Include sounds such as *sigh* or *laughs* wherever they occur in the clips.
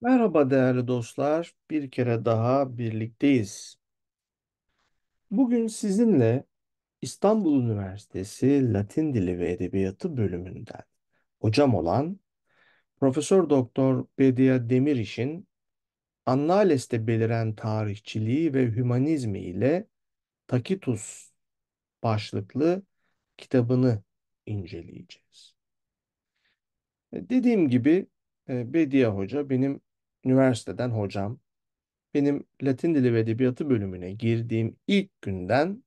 Merhaba değerli dostlar, bir kere daha birlikteyiz. Bugün sizinle İstanbul Üniversitesi Latin Dili ve Edebiyatı bölümünden hocam olan Profesör Doktor Bedia Demiriş'in Annales'te beliren tarihçiliği ve hümanizmi ile Takitus başlıklı kitabını inceleyeceğiz. E, dediğim gibi e, Bedia Hoca benim üniversiteden hocam benim Latin Dili ve Edebiyatı bölümüne girdiğim ilk günden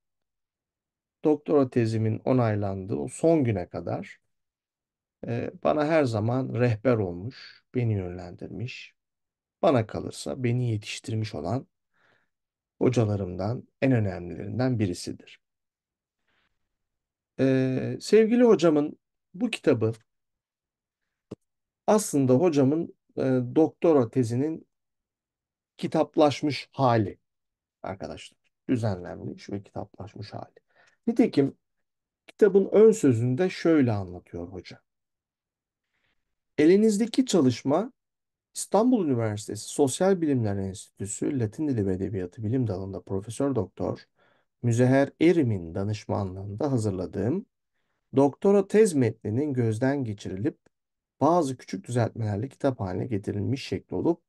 doktora tezimin onaylandığı o son güne kadar e, bana her zaman rehber olmuş, beni yönlendirmiş, bana kalırsa beni yetiştirmiş olan hocalarımdan en önemlilerinden birisidir. Ee, sevgili hocamın bu kitabı aslında hocamın e, doktora tezinin kitaplaşmış hali arkadaşlar. Düzenlenmiş ve kitaplaşmış hali. Nitekim kitabın ön sözünde şöyle anlatıyor hoca. Elinizdeki çalışma İstanbul Üniversitesi Sosyal Bilimler Enstitüsü Latin Dili ve Edebiyatı Bilim Dalı'nda Profesör Doktor Müzeher Erim'in danışmanlığında hazırladığım doktora tez metninin gözden geçirilip bazı küçük düzeltmelerle kitap haline getirilmiş şekli olup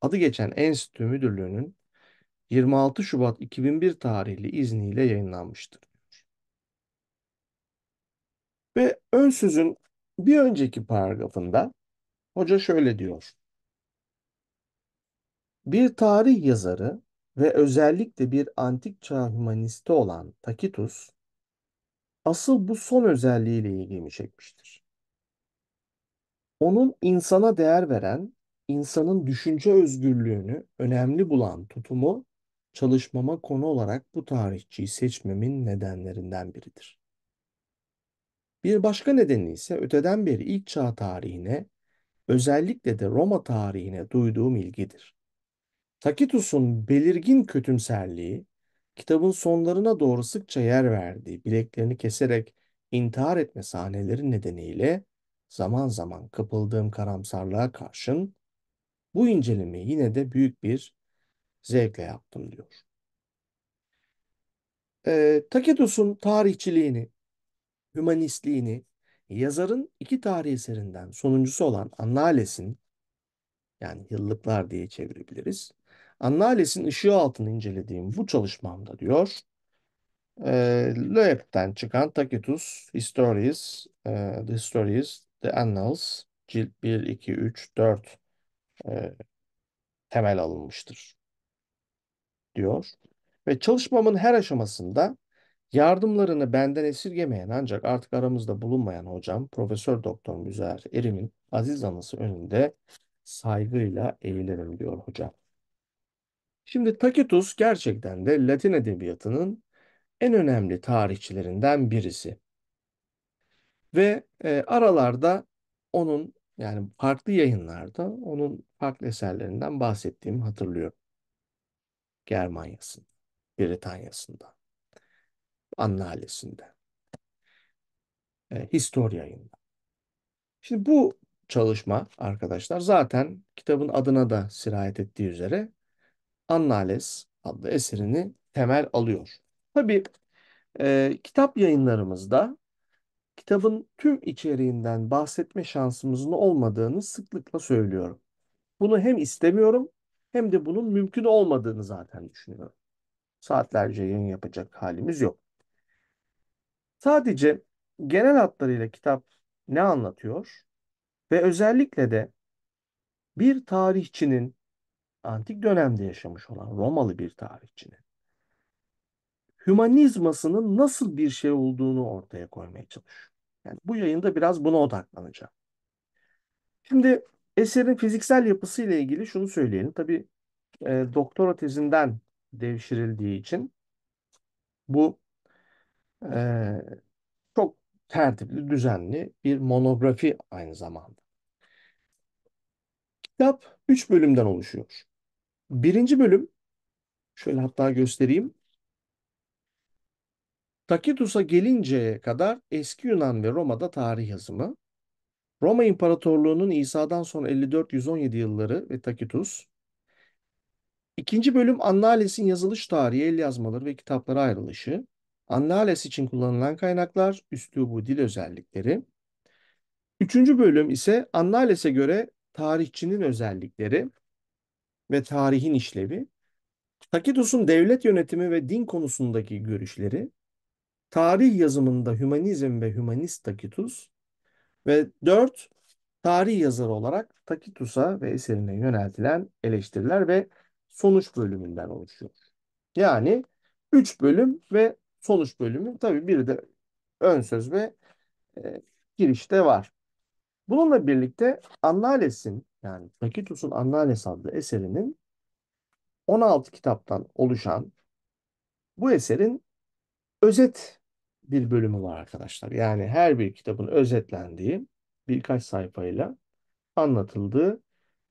adı geçen Enstitü Müdürlüğü'nün 26 Şubat 2001 tarihli izniyle yayınlanmıştır. Ve ön sözün bir önceki paragrafında hoca şöyle diyor. Bir tarih yazarı ve özellikle bir antik çağ humanisti olan Tacitus, asıl bu son özelliğiyle ilgimi çekmiştir. Onun insana değer veren, insanın düşünce özgürlüğünü önemli bulan tutumu çalışmama konu olarak bu tarihçiyi seçmemin nedenlerinden biridir. Bir başka nedeni ise öteden beri ilk çağ tarihine, özellikle de Roma tarihine duyduğum ilgidir. Tacitus'un belirgin kötümserliği, kitabın sonlarına doğru sıkça yer verdiği bileklerini keserek intihar etme sahneleri nedeniyle zaman zaman kapıldığım karamsarlığa karşın bu incelemeyi yine de büyük bir zevkle yaptım diyor. E, ee, Takedos'un tarihçiliğini, hümanistliğini, yazarın iki tarih eserinden sonuncusu olan Annales'in, yani yıllıklar diye çevirebiliriz, Annales'in ışığı altını incelediğim bu çalışmamda diyor, e, Loeb'den çıkan Tacitus Histories, e, ee, The Histories. The Annals cilt 1, 2, 3, 4 e, temel alınmıştır diyor. Ve çalışmamın her aşamasında yardımlarını benden esirgemeyen ancak artık aramızda bulunmayan hocam Profesör Doktor Müzer Erim'in aziz anası önünde saygıyla eğilirim diyor hocam. Şimdi Tacitus gerçekten de Latin edebiyatının en önemli tarihçilerinden birisi. Ve e, aralarda onun yani farklı yayınlarda onun farklı eserlerinden bahsettiğimi hatırlıyorum. Germanya'sında, Britanya'sında, Annalesi'nde, e, Histor yayında. Şimdi bu çalışma arkadaşlar zaten kitabın adına da sirayet ettiği üzere Annales adlı eserini temel alıyor. Tabii e, kitap yayınlarımızda kitabın tüm içeriğinden bahsetme şansımızın olmadığını sıklıkla söylüyorum. Bunu hem istemiyorum hem de bunun mümkün olmadığını zaten düşünüyorum. Saatlerce yayın yapacak halimiz yok. Sadece genel hatlarıyla kitap ne anlatıyor ve özellikle de bir tarihçinin antik dönemde yaşamış olan Romalı bir tarihçinin hümanizmasının nasıl bir şey olduğunu ortaya koymaya çalışıyor. Yani bu yayında biraz buna odaklanacağım. Şimdi eserin fiziksel yapısı ile ilgili şunu söyleyelim. Tabii e, doktora tezinden devşirildiği için bu e, çok tertipli, düzenli bir monografi aynı zamanda. Kitap üç bölümden oluşuyor. Birinci bölüm, şöyle hatta göstereyim, Tacitus'a gelinceye kadar eski Yunan ve Roma'da tarih yazımı. Roma İmparatorluğu'nun İsa'dan sonra 54-117 yılları ve Tacitus. İkinci bölüm Annales'in yazılış tarihi, el yazmaları ve kitaplara ayrılışı. Annales için kullanılan kaynaklar, üslubu, dil özellikleri. Üçüncü bölüm ise Annales'e göre tarihçinin özellikleri ve tarihin işlevi. Takitus'un devlet yönetimi ve din konusundaki görüşleri. Tarih yazımında hümanizm ve hümanist Takitus ve 4. Tarih yazarı olarak Takitus'a ve eserine yöneltilen eleştiriler ve sonuç bölümünden oluşuyor. Yani 3 bölüm ve sonuç bölümü tabi bir de ön söz ve e, girişte var. Bununla birlikte Annales'in yani Takitus'un Annales adlı eserinin 16 kitaptan oluşan bu eserin özet bir bölümü var arkadaşlar. Yani her bir kitabın özetlendiği birkaç sayfayla anlatıldığı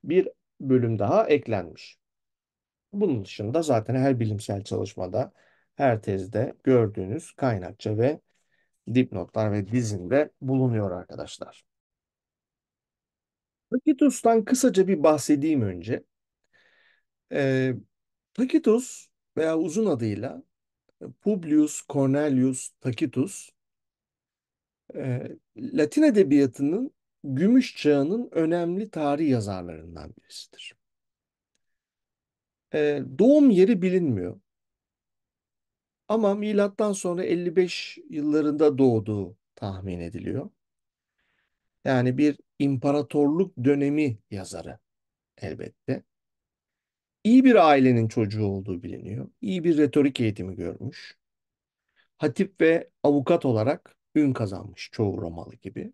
bir bölüm daha eklenmiş. Bunun dışında zaten her bilimsel çalışmada, her tezde gördüğünüz kaynakça ve dipnotlar ve dizinde bulunuyor arkadaşlar. Takitus'tan kısaca bir bahsedeyim önce. E, ee, Takitus veya uzun adıyla Publius Cornelius Tacitus e, Latin edebiyatının Gümüş Çağı'nın önemli tarih yazarlarından birisidir. E, doğum yeri bilinmiyor. Ama milattan sonra 55 yıllarında doğduğu tahmin ediliyor. Yani bir imparatorluk dönemi yazarı elbette iyi bir ailenin çocuğu olduğu biliniyor. İyi bir retorik eğitimi görmüş. Hatip ve avukat olarak ün kazanmış çoğu Romalı gibi.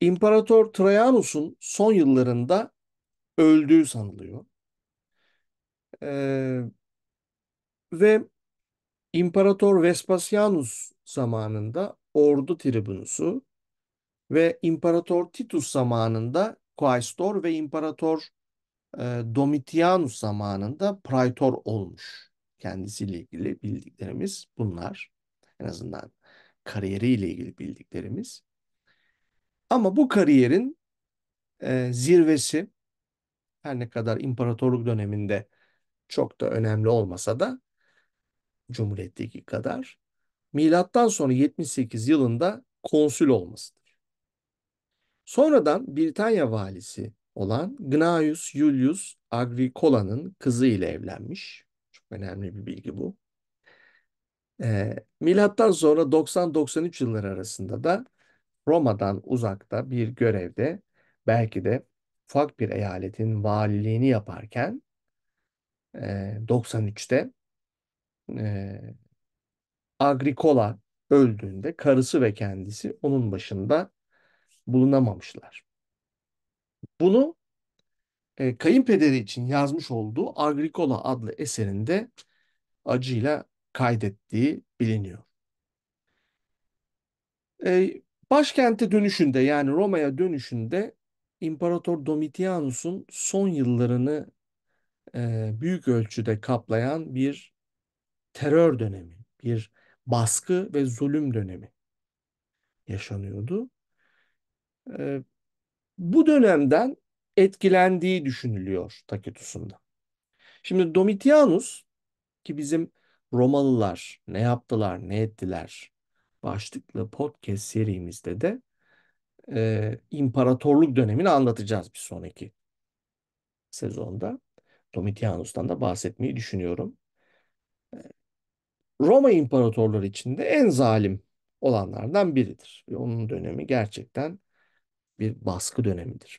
İmparator Trajanus'un son yıllarında öldüğü sanılıyor. Ee, ve İmparator Vespasianus zamanında ordu tribünusu ve İmparator Titus zamanında quaestor ve İmparator Domitianus zamanında praetor olmuş. Kendisiyle ilgili bildiklerimiz bunlar. En azından kariyeriyle ilgili bildiklerimiz. Ama bu kariyerin e, zirvesi her ne kadar imparatorluk döneminde çok da önemli olmasa da Cumhuriyet'teki kadar milattan sonra 78 yılında konsül olmasıdır. Sonradan Britanya valisi olan Gnaeus Julius Agricola'nın kızı ile evlenmiş. Çok önemli bir bilgi bu. E, milattan sonra 90-93 yılları arasında da Roma'dan uzakta bir görevde belki de ufak bir eyaletin valiliğini yaparken e, 93'te e, Agricola öldüğünde karısı ve kendisi onun başında bulunamamışlar. Bunu e, kayınpederi için yazmış olduğu Agricola adlı eserinde acıyla kaydettiği biliniyor. E, başkente dönüşünde yani Roma'ya dönüşünde İmparator Domitianus'un son yıllarını e, büyük ölçüde kaplayan bir terör dönemi, bir baskı ve zulüm dönemi yaşanıyordu. E, bu dönemden etkilendiği düşünülüyor Taketus'un da. Şimdi Domitianus ki bizim Romalılar ne yaptılar ne ettiler başlıklı podcast serimizde de e, imparatorluk dönemini anlatacağız bir sonraki sezonda. Domitianus'tan da bahsetmeyi düşünüyorum. E, Roma imparatorları içinde en zalim olanlardan biridir. Ve onun dönemi gerçekten bir baskı dönemidir.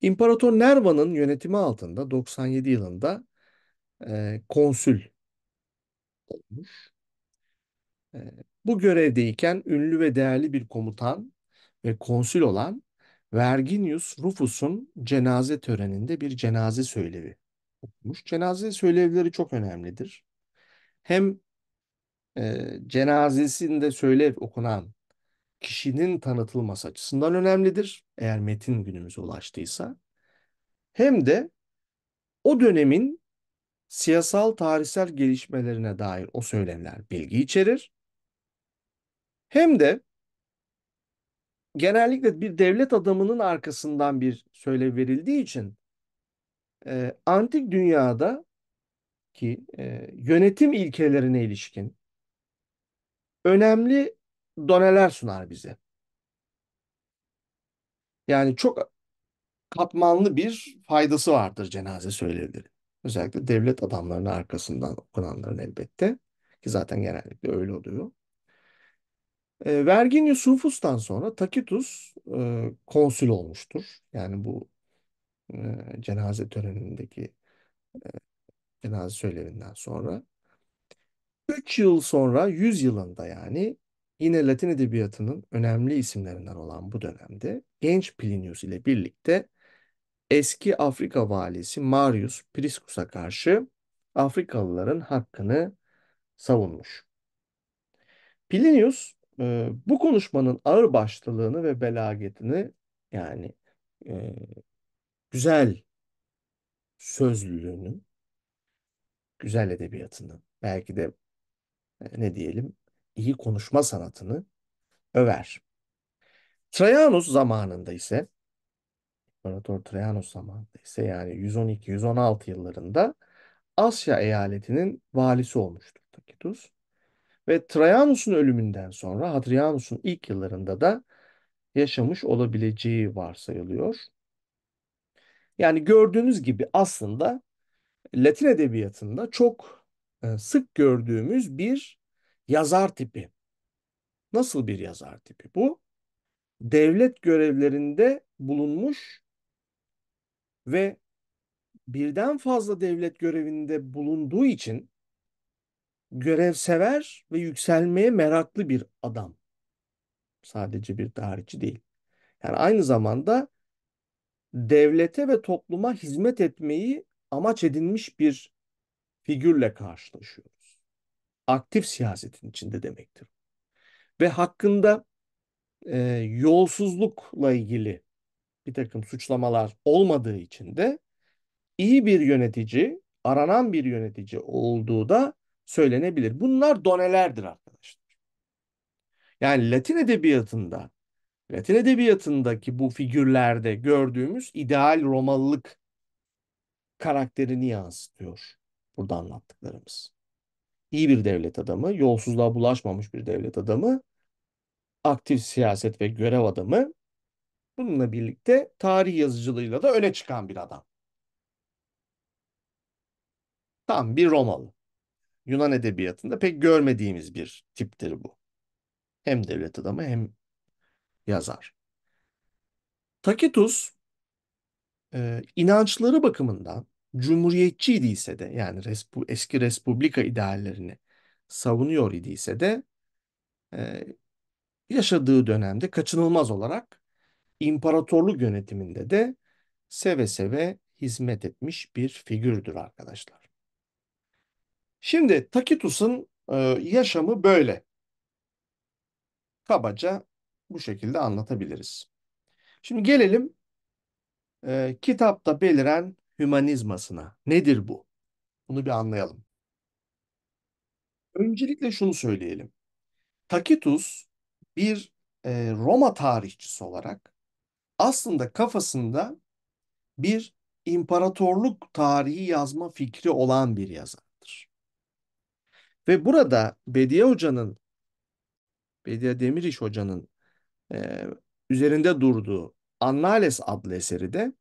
İmparator Nerva'nın yönetimi altında 97 yılında e, konsül olmuş. E, bu görevdeyken ünlü ve değerli bir komutan ve konsül olan Verginius Rufus'un cenaze töreninde bir cenaze söylevi okumuş. Cenaze söylevleri çok önemlidir. Hem e, cenazesinde söylev okunan kişinin tanıtılması açısından önemlidir. Eğer metin günümüze ulaştıysa. Hem de o dönemin siyasal tarihsel gelişmelerine dair o söylemler bilgi içerir. Hem de genellikle bir devlet adamının arkasından bir söyle verildiği için e, antik dünyada ki e, yönetim ilkelerine ilişkin önemli doneler sunar bize. Yani çok katmanlı bir faydası vardır cenaze söylevleri. Özellikle devlet adamlarının arkasından okunanların elbette ki zaten genellikle öyle oluyor. E, Verginius Rufus'tan sonra Tacitus e, konsül olmuştur. Yani bu e, cenaze törenindeki e, cenaze söylevinden sonra. 3 yıl sonra 100 yılında yani Yine Latin edebiyatının önemli isimlerinden olan bu dönemde genç Plinius ile birlikte eski Afrika valisi Marius Priscus'a karşı Afrikalıların hakkını savunmuş. Plinius e, bu konuşmanın ağır başlılığını ve belagetini yani e, güzel sözlülüğünün, güzel edebiyatının belki de e, ne diyelim iyi konuşma sanatını över. Trajanus zamanında ise İmparator Trajanus zamanında ise yani 112-116 yıllarında Asya eyaletinin valisi olmuştur Tacitus. Ve Trajanus'un ölümünden sonra Hadrianus'un ilk yıllarında da yaşamış olabileceği varsayılıyor. Yani gördüğünüz gibi aslında Latin edebiyatında çok e, sık gördüğümüz bir Yazar tipi. Nasıl bir yazar tipi bu? Devlet görevlerinde bulunmuş ve birden fazla devlet görevinde bulunduğu için görevsever ve yükselmeye meraklı bir adam. Sadece bir tarihçi değil. Yani aynı zamanda devlete ve topluma hizmet etmeyi amaç edinmiş bir figürle karşılaşıyoruz aktif siyasetin içinde demektir. Ve hakkında e, yolsuzlukla ilgili bir takım suçlamalar olmadığı için de iyi bir yönetici, aranan bir yönetici olduğu da söylenebilir. Bunlar donelerdir arkadaşlar. Yani Latin edebiyatında, Latin edebiyatındaki bu figürlerde gördüğümüz ideal Romalılık karakterini yansıtıyor burada anlattıklarımız iyi bir devlet adamı, yolsuzluğa bulaşmamış bir devlet adamı, aktif siyaset ve görev adamı. Bununla birlikte tarih yazıcılığıyla da öne çıkan bir adam. Tam bir Romalı. Yunan edebiyatında pek görmediğimiz bir tiptir bu. Hem devlet adamı hem yazar. Tacitus e, inançları bakımından cumhuriyetçi idiyse de yani respu, eski respublika ideallerini savunuyor idiyse de e, yaşadığı dönemde kaçınılmaz olarak imparatorluk yönetiminde de seve seve hizmet etmiş bir figürdür arkadaşlar. Şimdi Takitus'un e, yaşamı böyle. Kabaca bu şekilde anlatabiliriz. Şimdi gelelim e, kitapta beliren hümanizmasına. Nedir bu? Bunu bir anlayalım. Öncelikle şunu söyleyelim. Tacitus bir e, Roma tarihçisi olarak aslında kafasında bir imparatorluk tarihi yazma fikri olan bir yazardır. Ve burada Bediye Hoca'nın, Bediye Demiriş Hoca'nın e, üzerinde durduğu Annales adlı eseri de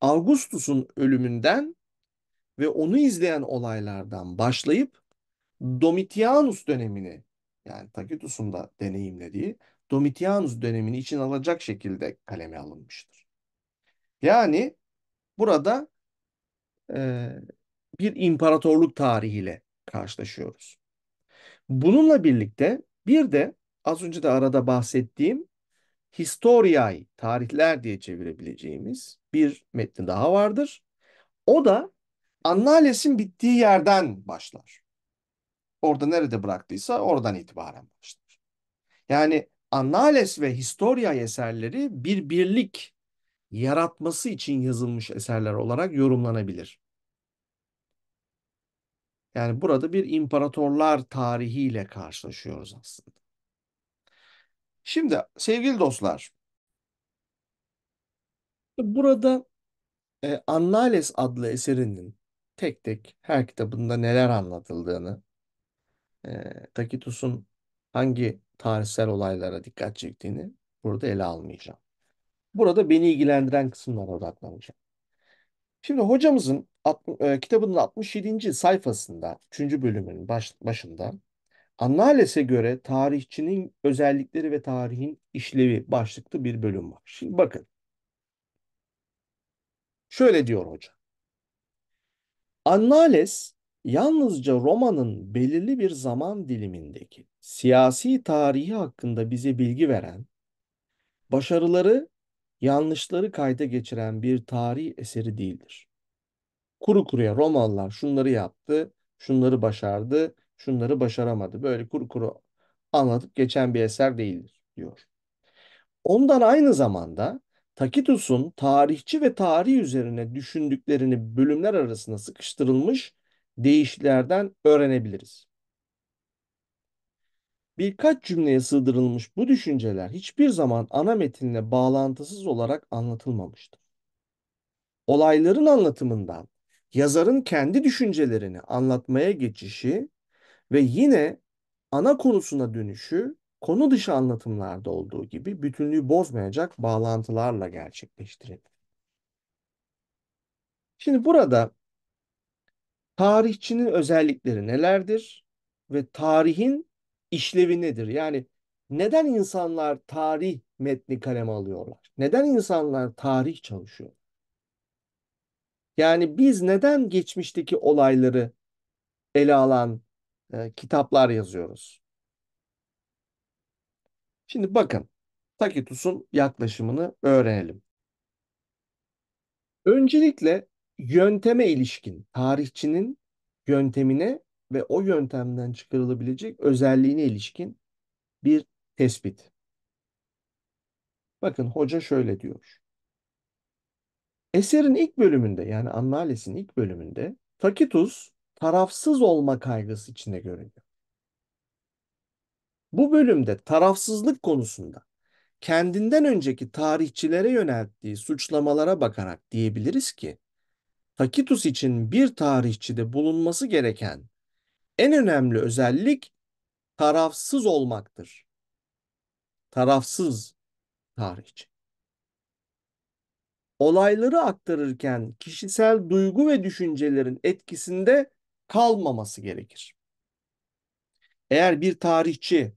Augustus'un ölümünden ve onu izleyen olaylardan başlayıp Domitianus dönemini yani Tacitus'un da deneyimlediği Domitianus dönemini için alacak şekilde kaleme alınmıştır. Yani burada e, bir imparatorluk tarihiyle karşılaşıyoruz. Bununla birlikte bir de az önce de arada bahsettiğim historiae, tarihler diye çevirebileceğimiz bir metni daha vardır. O da Annales'in bittiği yerden başlar. Orada nerede bıraktıysa oradan itibaren başlar. Yani Annales ve Historia eserleri bir birlik yaratması için yazılmış eserler olarak yorumlanabilir. Yani burada bir imparatorlar tarihiyle karşılaşıyoruz aslında. Şimdi sevgili dostlar, burada e, Annales adlı eserinin tek tek her kitabında neler anlatıldığını, e, Takitus'un hangi tarihsel olaylara dikkat çektiğini burada ele almayacağım. Burada beni ilgilendiren kısımlara odaklanacağım. Şimdi hocamızın at, e, kitabının 67. sayfasında, 3. bölümünün baş, başında Annales'e göre tarihçinin özellikleri ve tarihin işlevi başlıklı bir bölüm var. Şimdi bakın. Şöyle diyor hoca. Annales yalnızca Roma'nın belirli bir zaman dilimindeki siyasi tarihi hakkında bize bilgi veren, başarıları, yanlışları kayda geçiren bir tarih eseri değildir. Kuru kuruya Romalılar şunları yaptı, şunları başardı, şunları başaramadı. Böyle kuru kuru anlatıp geçen bir eser değildir diyor. Ondan aynı zamanda Takitus'un tarihçi ve tarih üzerine düşündüklerini bölümler arasında sıkıştırılmış değişiklerden öğrenebiliriz. Birkaç cümleye sığdırılmış bu düşünceler hiçbir zaman ana metinle bağlantısız olarak anlatılmamıştır. Olayların anlatımından yazarın kendi düşüncelerini anlatmaya geçişi ve yine ana konusuna dönüşü konu dışı anlatımlarda olduğu gibi bütünlüğü bozmayacak bağlantılarla gerçekleştirin. Şimdi burada tarihçinin özellikleri nelerdir ve tarihin işlevi nedir? Yani neden insanlar tarih metni kaleme alıyorlar? Neden insanlar tarih çalışıyor? Yani biz neden geçmişteki olayları ele alan e, kitaplar yazıyoruz. Şimdi bakın Tacitus'un yaklaşımını öğrenelim. Öncelikle yönteme ilişkin tarihçinin yöntemine ve o yöntemden çıkarılabilecek özelliğine ilişkin bir tespit. Bakın hoca şöyle diyor. Eserin ilk bölümünde yani Annales'in ilk bölümünde Tacitus tarafsız olma kaygısı içinde görünüyor. Bu bölümde tarafsızlık konusunda kendinden önceki tarihçilere yönelttiği suçlamalara bakarak diyebiliriz ki Takitus için bir tarihçide bulunması gereken en önemli özellik tarafsız olmaktır. Tarafsız tarihçi. Olayları aktarırken kişisel duygu ve düşüncelerin etkisinde kalmaması gerekir. Eğer bir tarihçi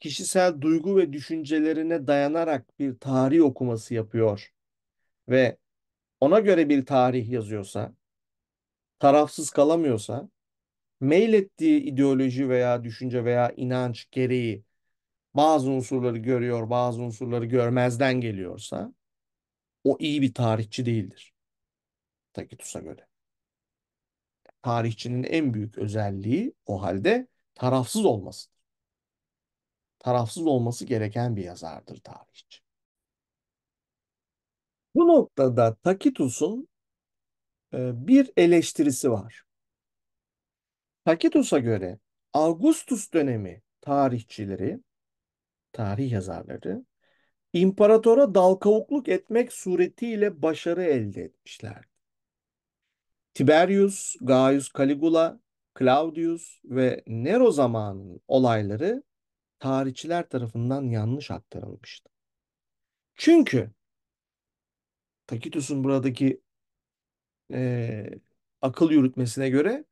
kişisel duygu ve düşüncelerine dayanarak bir tarih okuması yapıyor ve ona göre bir tarih yazıyorsa, tarafsız kalamıyorsa, meylettiği ideoloji veya düşünce veya inanç gereği bazı unsurları görüyor, bazı unsurları görmezden geliyorsa o iyi bir tarihçi değildir. Takitus'a göre tarihçinin en büyük özelliği o halde tarafsız olmasıdır. Tarafsız olması gereken bir yazardır tarihçi. Bu noktada Takitus'un e, bir eleştirisi var. Takitus'a göre Augustus dönemi tarihçileri, tarih yazarları imparatora dalkavukluk etmek suretiyle başarı elde etmişler. Tiberius, Gaius Caligula, Claudius ve Nero zamanının olayları tarihçiler tarafından yanlış aktarılmıştı. Çünkü Tacitus'un buradaki e, akıl yürütmesine göre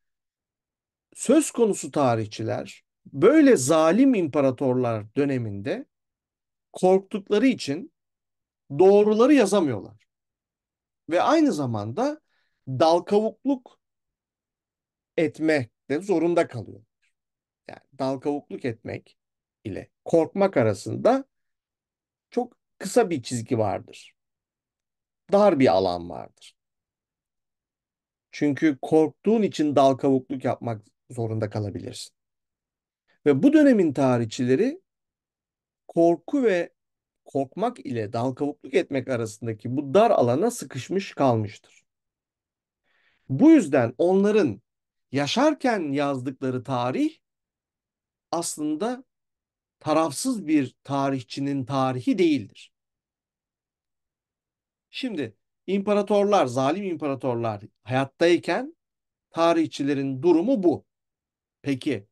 söz konusu tarihçiler böyle zalim imparatorlar döneminde korktukları için doğruları yazamıyorlar. Ve aynı zamanda dal kavukluk etme de zorunda kalıyor. Yani dal kavukluk etmek ile korkmak arasında çok kısa bir çizgi vardır. Dar bir alan vardır. Çünkü korktuğun için dal kavukluk yapmak zorunda kalabilirsin. Ve bu dönemin tarihçileri korku ve korkmak ile dal kavukluk etmek arasındaki bu dar alana sıkışmış kalmıştır. Bu yüzden onların yaşarken yazdıkları tarih aslında tarafsız bir tarihçinin tarihi değildir. Şimdi imparatorlar, zalim imparatorlar hayattayken tarihçilerin durumu bu. Peki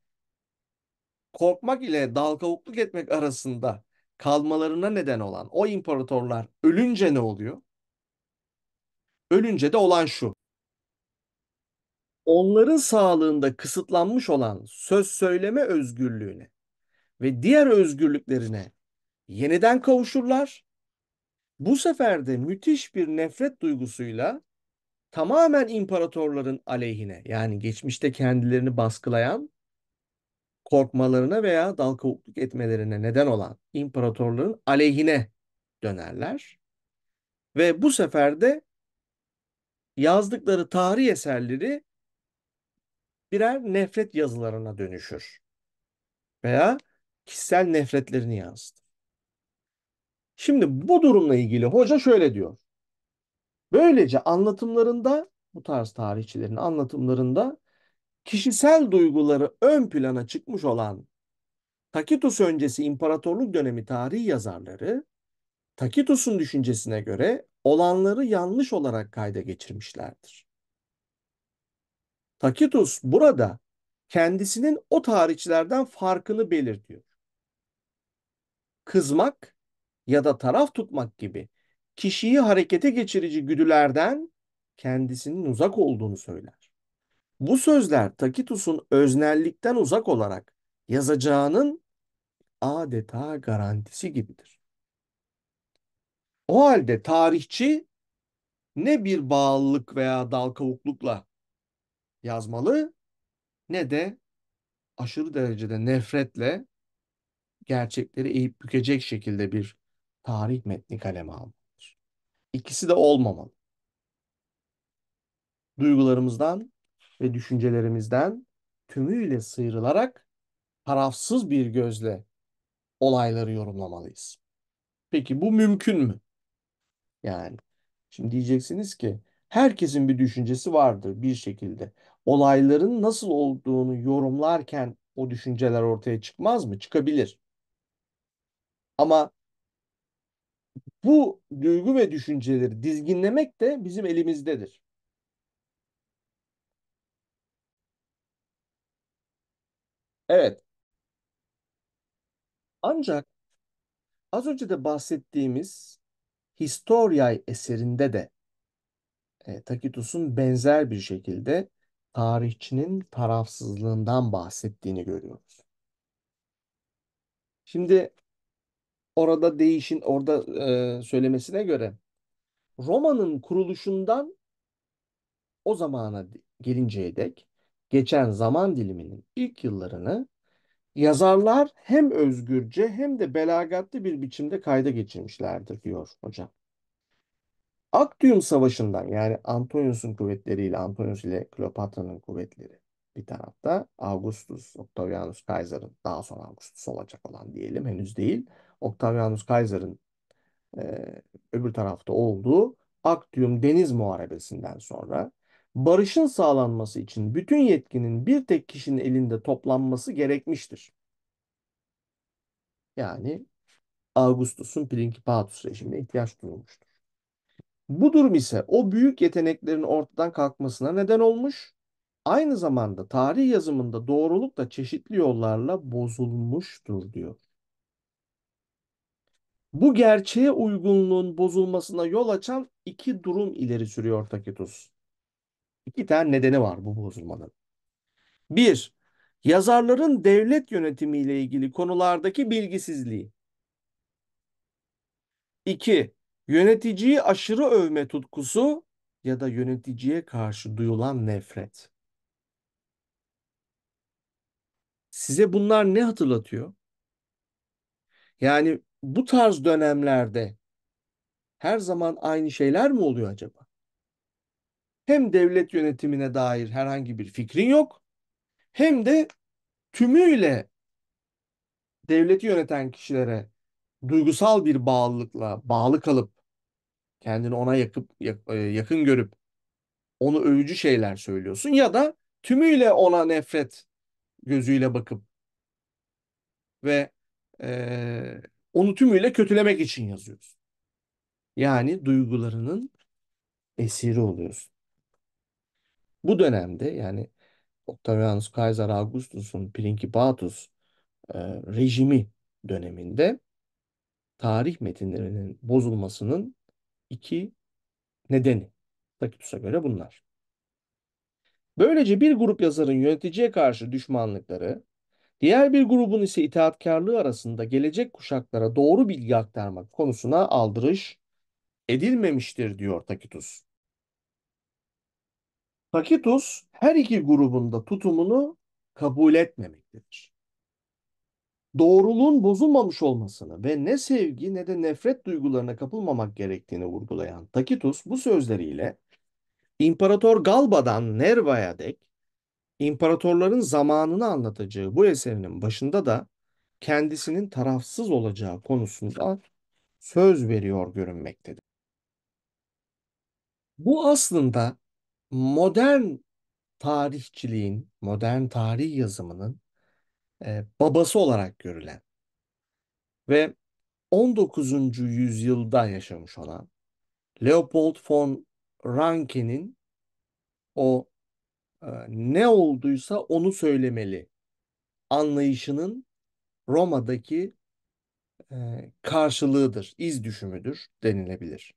korkmak ile dal kavukluk etmek arasında kalmalarına neden olan o imparatorlar ölünce ne oluyor? Ölünce de olan şu onların sağlığında kısıtlanmış olan söz söyleme özgürlüğüne ve diğer özgürlüklerine yeniden kavuşurlar. Bu sefer de müthiş bir nefret duygusuyla tamamen imparatorların aleyhine yani geçmişte kendilerini baskılayan korkmalarına veya dal kavukluk etmelerine neden olan imparatorların aleyhine dönerler. Ve bu sefer de yazdıkları tarih eserleri birer nefret yazılarına dönüşür. Veya kişisel nefretlerini yansıtır. Şimdi bu durumla ilgili hoca şöyle diyor. Böylece anlatımlarında bu tarz tarihçilerin anlatımlarında kişisel duyguları ön plana çıkmış olan Takitus öncesi imparatorluk dönemi tarihi yazarları Takitus'un düşüncesine göre olanları yanlış olarak kayda geçirmişlerdir. Tacitus burada kendisinin o tarihçilerden farkını belirtiyor. Kızmak ya da taraf tutmak gibi kişiyi harekete geçirici güdülerden kendisinin uzak olduğunu söyler. Bu sözler Tacitus'un öznellikten uzak olarak yazacağının adeta garantisi gibidir. O halde tarihçi ne bir bağlılık veya dalkavuklukla yazmalı ne de aşırı derecede nefretle gerçekleri eğip bükecek şekilde bir tarih metni kaleme almalıdır. İkisi de olmamalı. Duygularımızdan ve düşüncelerimizden tümüyle sıyrılarak tarafsız bir gözle olayları yorumlamalıyız. Peki bu mümkün mü? Yani şimdi diyeceksiniz ki herkesin bir düşüncesi vardır bir şekilde olayların nasıl olduğunu yorumlarken o düşünceler ortaya çıkmaz mı? Çıkabilir. Ama bu duygu ve düşünceleri dizginlemek de bizim elimizdedir. Evet. Ancak az önce de bahsettiğimiz historia eserinde de e, Takitus'un benzer bir şekilde tarihçinin tarafsızlığından bahsettiğini görüyoruz. Şimdi orada değişin orada e, söylemesine göre Roma'nın kuruluşundan o zamana gelinceye dek geçen zaman diliminin ilk yıllarını yazarlar hem özgürce hem de belagatlı bir biçimde kayda geçirmişlerdir diyor hocam. Aktium Savaşı'ndan yani Antonius'un kuvvetleriyle Antonius ile Kleopatra'nın kuvvetleri bir tarafta Augustus, Octavianus Kaiser'ın daha sonra Augustus olacak olan diyelim henüz değil. Octavianus Kaiser'ın e, öbür tarafta olduğu Actium Deniz Muharebesi'nden sonra barışın sağlanması için bütün yetkinin bir tek kişinin elinde toplanması gerekmiştir. Yani Augustus'un Principatus rejimine ihtiyaç duyulmuştur. Bu durum ise o büyük yeteneklerin ortadan kalkmasına neden olmuş, aynı zamanda tarih yazımında doğruluk da çeşitli yollarla bozulmuştur diyor. Bu gerçeğe uygunluğun bozulmasına yol açan iki durum ileri sürüyor Taketus. İki tane nedeni var bu bozulmanın. Bir, yazarların devlet yönetimiyle ilgili konulardaki bilgisizliği. İki, Yöneticiyi aşırı övme tutkusu ya da yöneticiye karşı duyulan nefret. Size bunlar ne hatırlatıyor? Yani bu tarz dönemlerde her zaman aynı şeyler mi oluyor acaba? Hem devlet yönetimine dair herhangi bir fikrin yok hem de tümüyle devleti yöneten kişilere duygusal bir bağlılıkla bağlı kalıp kendini ona yakıp e, yakın görüp onu övücü şeyler söylüyorsun ya da tümüyle ona nefret gözüyle bakıp ve e, onu tümüyle kötülemek için yazıyorsun. Yani duygularının esiri oluyorsun. Bu dönemde yani Octavianus Kaiser Augustus'un Principatus e, rejimi döneminde tarih metinlerinin bozulmasının iki nedeni. Takitus'a göre bunlar. Böylece bir grup yazarın yöneticiye karşı düşmanlıkları, diğer bir grubun ise itaatkarlığı arasında gelecek kuşaklara doğru bilgi aktarmak konusuna aldırış edilmemiştir diyor Takitus. Takitus her iki grubun da tutumunu kabul etmemektedir doğruluğun bozulmamış olmasını ve ne sevgi ne de nefret duygularına kapılmamak gerektiğini vurgulayan Tacitus bu sözleriyle İmparator Galba'dan Nerva'ya dek imparatorların zamanını anlatacağı bu eserinin başında da kendisinin tarafsız olacağı konusunda söz veriyor görünmektedir. Bu aslında modern tarihçiliğin, modern tarih yazımının e, babası olarak görülen ve 19. yüzyılda yaşamış olan Leopold von Ranke'nin o e, ne olduysa onu söylemeli anlayışının Roma'daki e, karşılığıdır, iz düşümüdür denilebilir.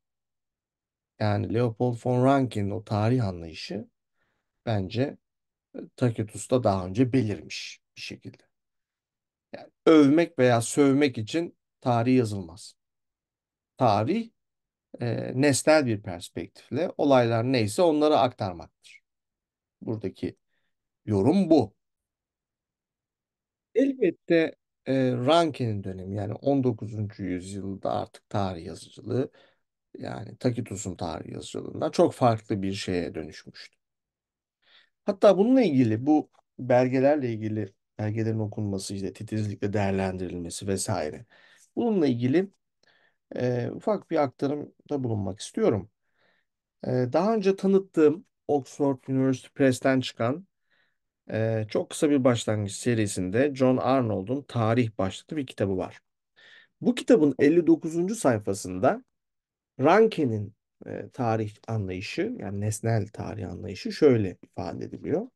Yani Leopold von Ranke'nin o tarih anlayışı bence e, Tacitus'ta daha önce belirmiş bir şekilde. Yani övmek veya sövmek için tarih yazılmaz. Tarih e, nesnel bir perspektifle olaylar neyse onları aktarmaktır. Buradaki yorum bu. Elbette e, Ranke'nin dönemi yani 19. yüzyılda artık tarih yazıcılığı yani Tacitus'un tarih yazıcılığından çok farklı bir şeye dönüşmüştü. Hatta bununla ilgili bu belgelerle ilgili belgelerin okunması, işte titizlikle değerlendirilmesi vesaire. Bununla ilgili e, ufak bir aktarımda bulunmak istiyorum. E, daha önce tanıttığım Oxford University Press'ten çıkan e, çok kısa bir başlangıç serisinde John Arnold'un Tarih başlıklı bir kitabı var. Bu kitabın 59. sayfasında Ranke'nin e, tarih anlayışı yani nesnel tarih anlayışı şöyle ifade ediliyor.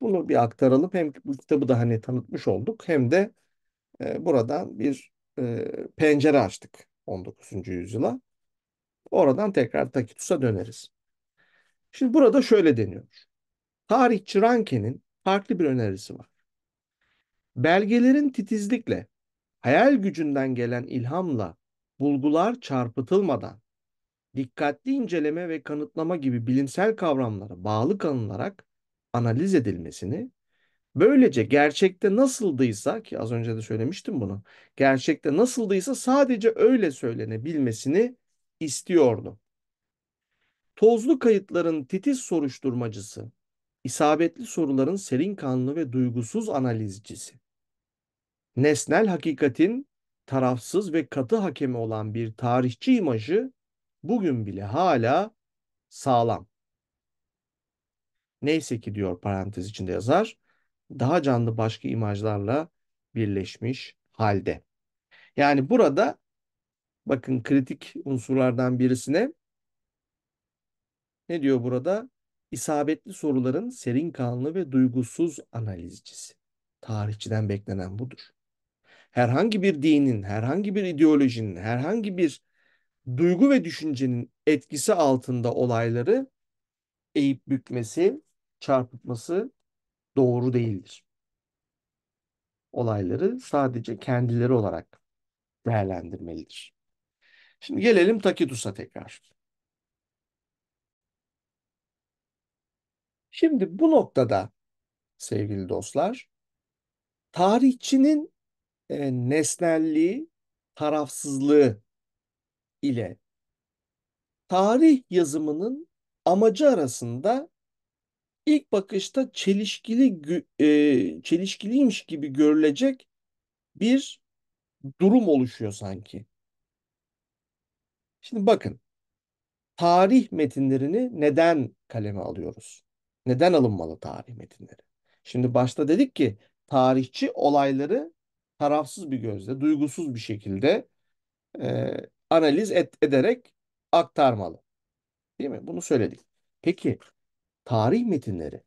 Bunu bir aktaralım. Hem bu kitabı da hani tanıtmış olduk hem de e, buradan bir e, pencere açtık 19. yüzyıla. Oradan tekrar Takitus'a döneriz. Şimdi burada şöyle deniyor. Tarihçi Ranke'nin farklı bir önerisi var. Belgelerin titizlikle, hayal gücünden gelen ilhamla, bulgular çarpıtılmadan, dikkatli inceleme ve kanıtlama gibi bilimsel kavramlara bağlı kalınarak analiz edilmesini böylece gerçekte nasıldıysa ki az önce de söylemiştim bunu. Gerçekte nasıldıysa sadece öyle söylenebilmesini istiyordu. Tozlu kayıtların titiz soruşturmacısı, isabetli soruların serin kanlı ve duygusuz analizcisi, nesnel hakikatin tarafsız ve katı hakemi olan bir tarihçi imajı bugün bile hala sağlam. Neyse ki diyor parantez içinde yazar. Daha canlı başka imajlarla birleşmiş halde. Yani burada bakın kritik unsurlardan birisine ne diyor burada? İsabetli soruların serin kanlı ve duygusuz analizcisi. Tarihçiden beklenen budur. Herhangi bir dinin, herhangi bir ideolojinin, herhangi bir duygu ve düşüncenin etkisi altında olayları eğip bükmesi, çarpıtması doğru değildir. Olayları sadece kendileri olarak değerlendirmelidir. Şimdi gelelim Takitus'a tekrar. Şimdi bu noktada sevgili dostlar, tarihçinin e, nesnelliği, tarafsızlığı ile tarih yazımının amacı arasında ilk bakışta çelişkili e, çelişkiliymiş gibi görülecek bir durum oluşuyor sanki. Şimdi bakın. Tarih metinlerini neden kaleme alıyoruz? Neden alınmalı tarih metinleri? Şimdi başta dedik ki tarihçi olayları tarafsız bir gözle, duygusuz bir şekilde e, analiz et, ederek aktarmalı. Değil mi? Bunu söyledik. Peki tarih metinleri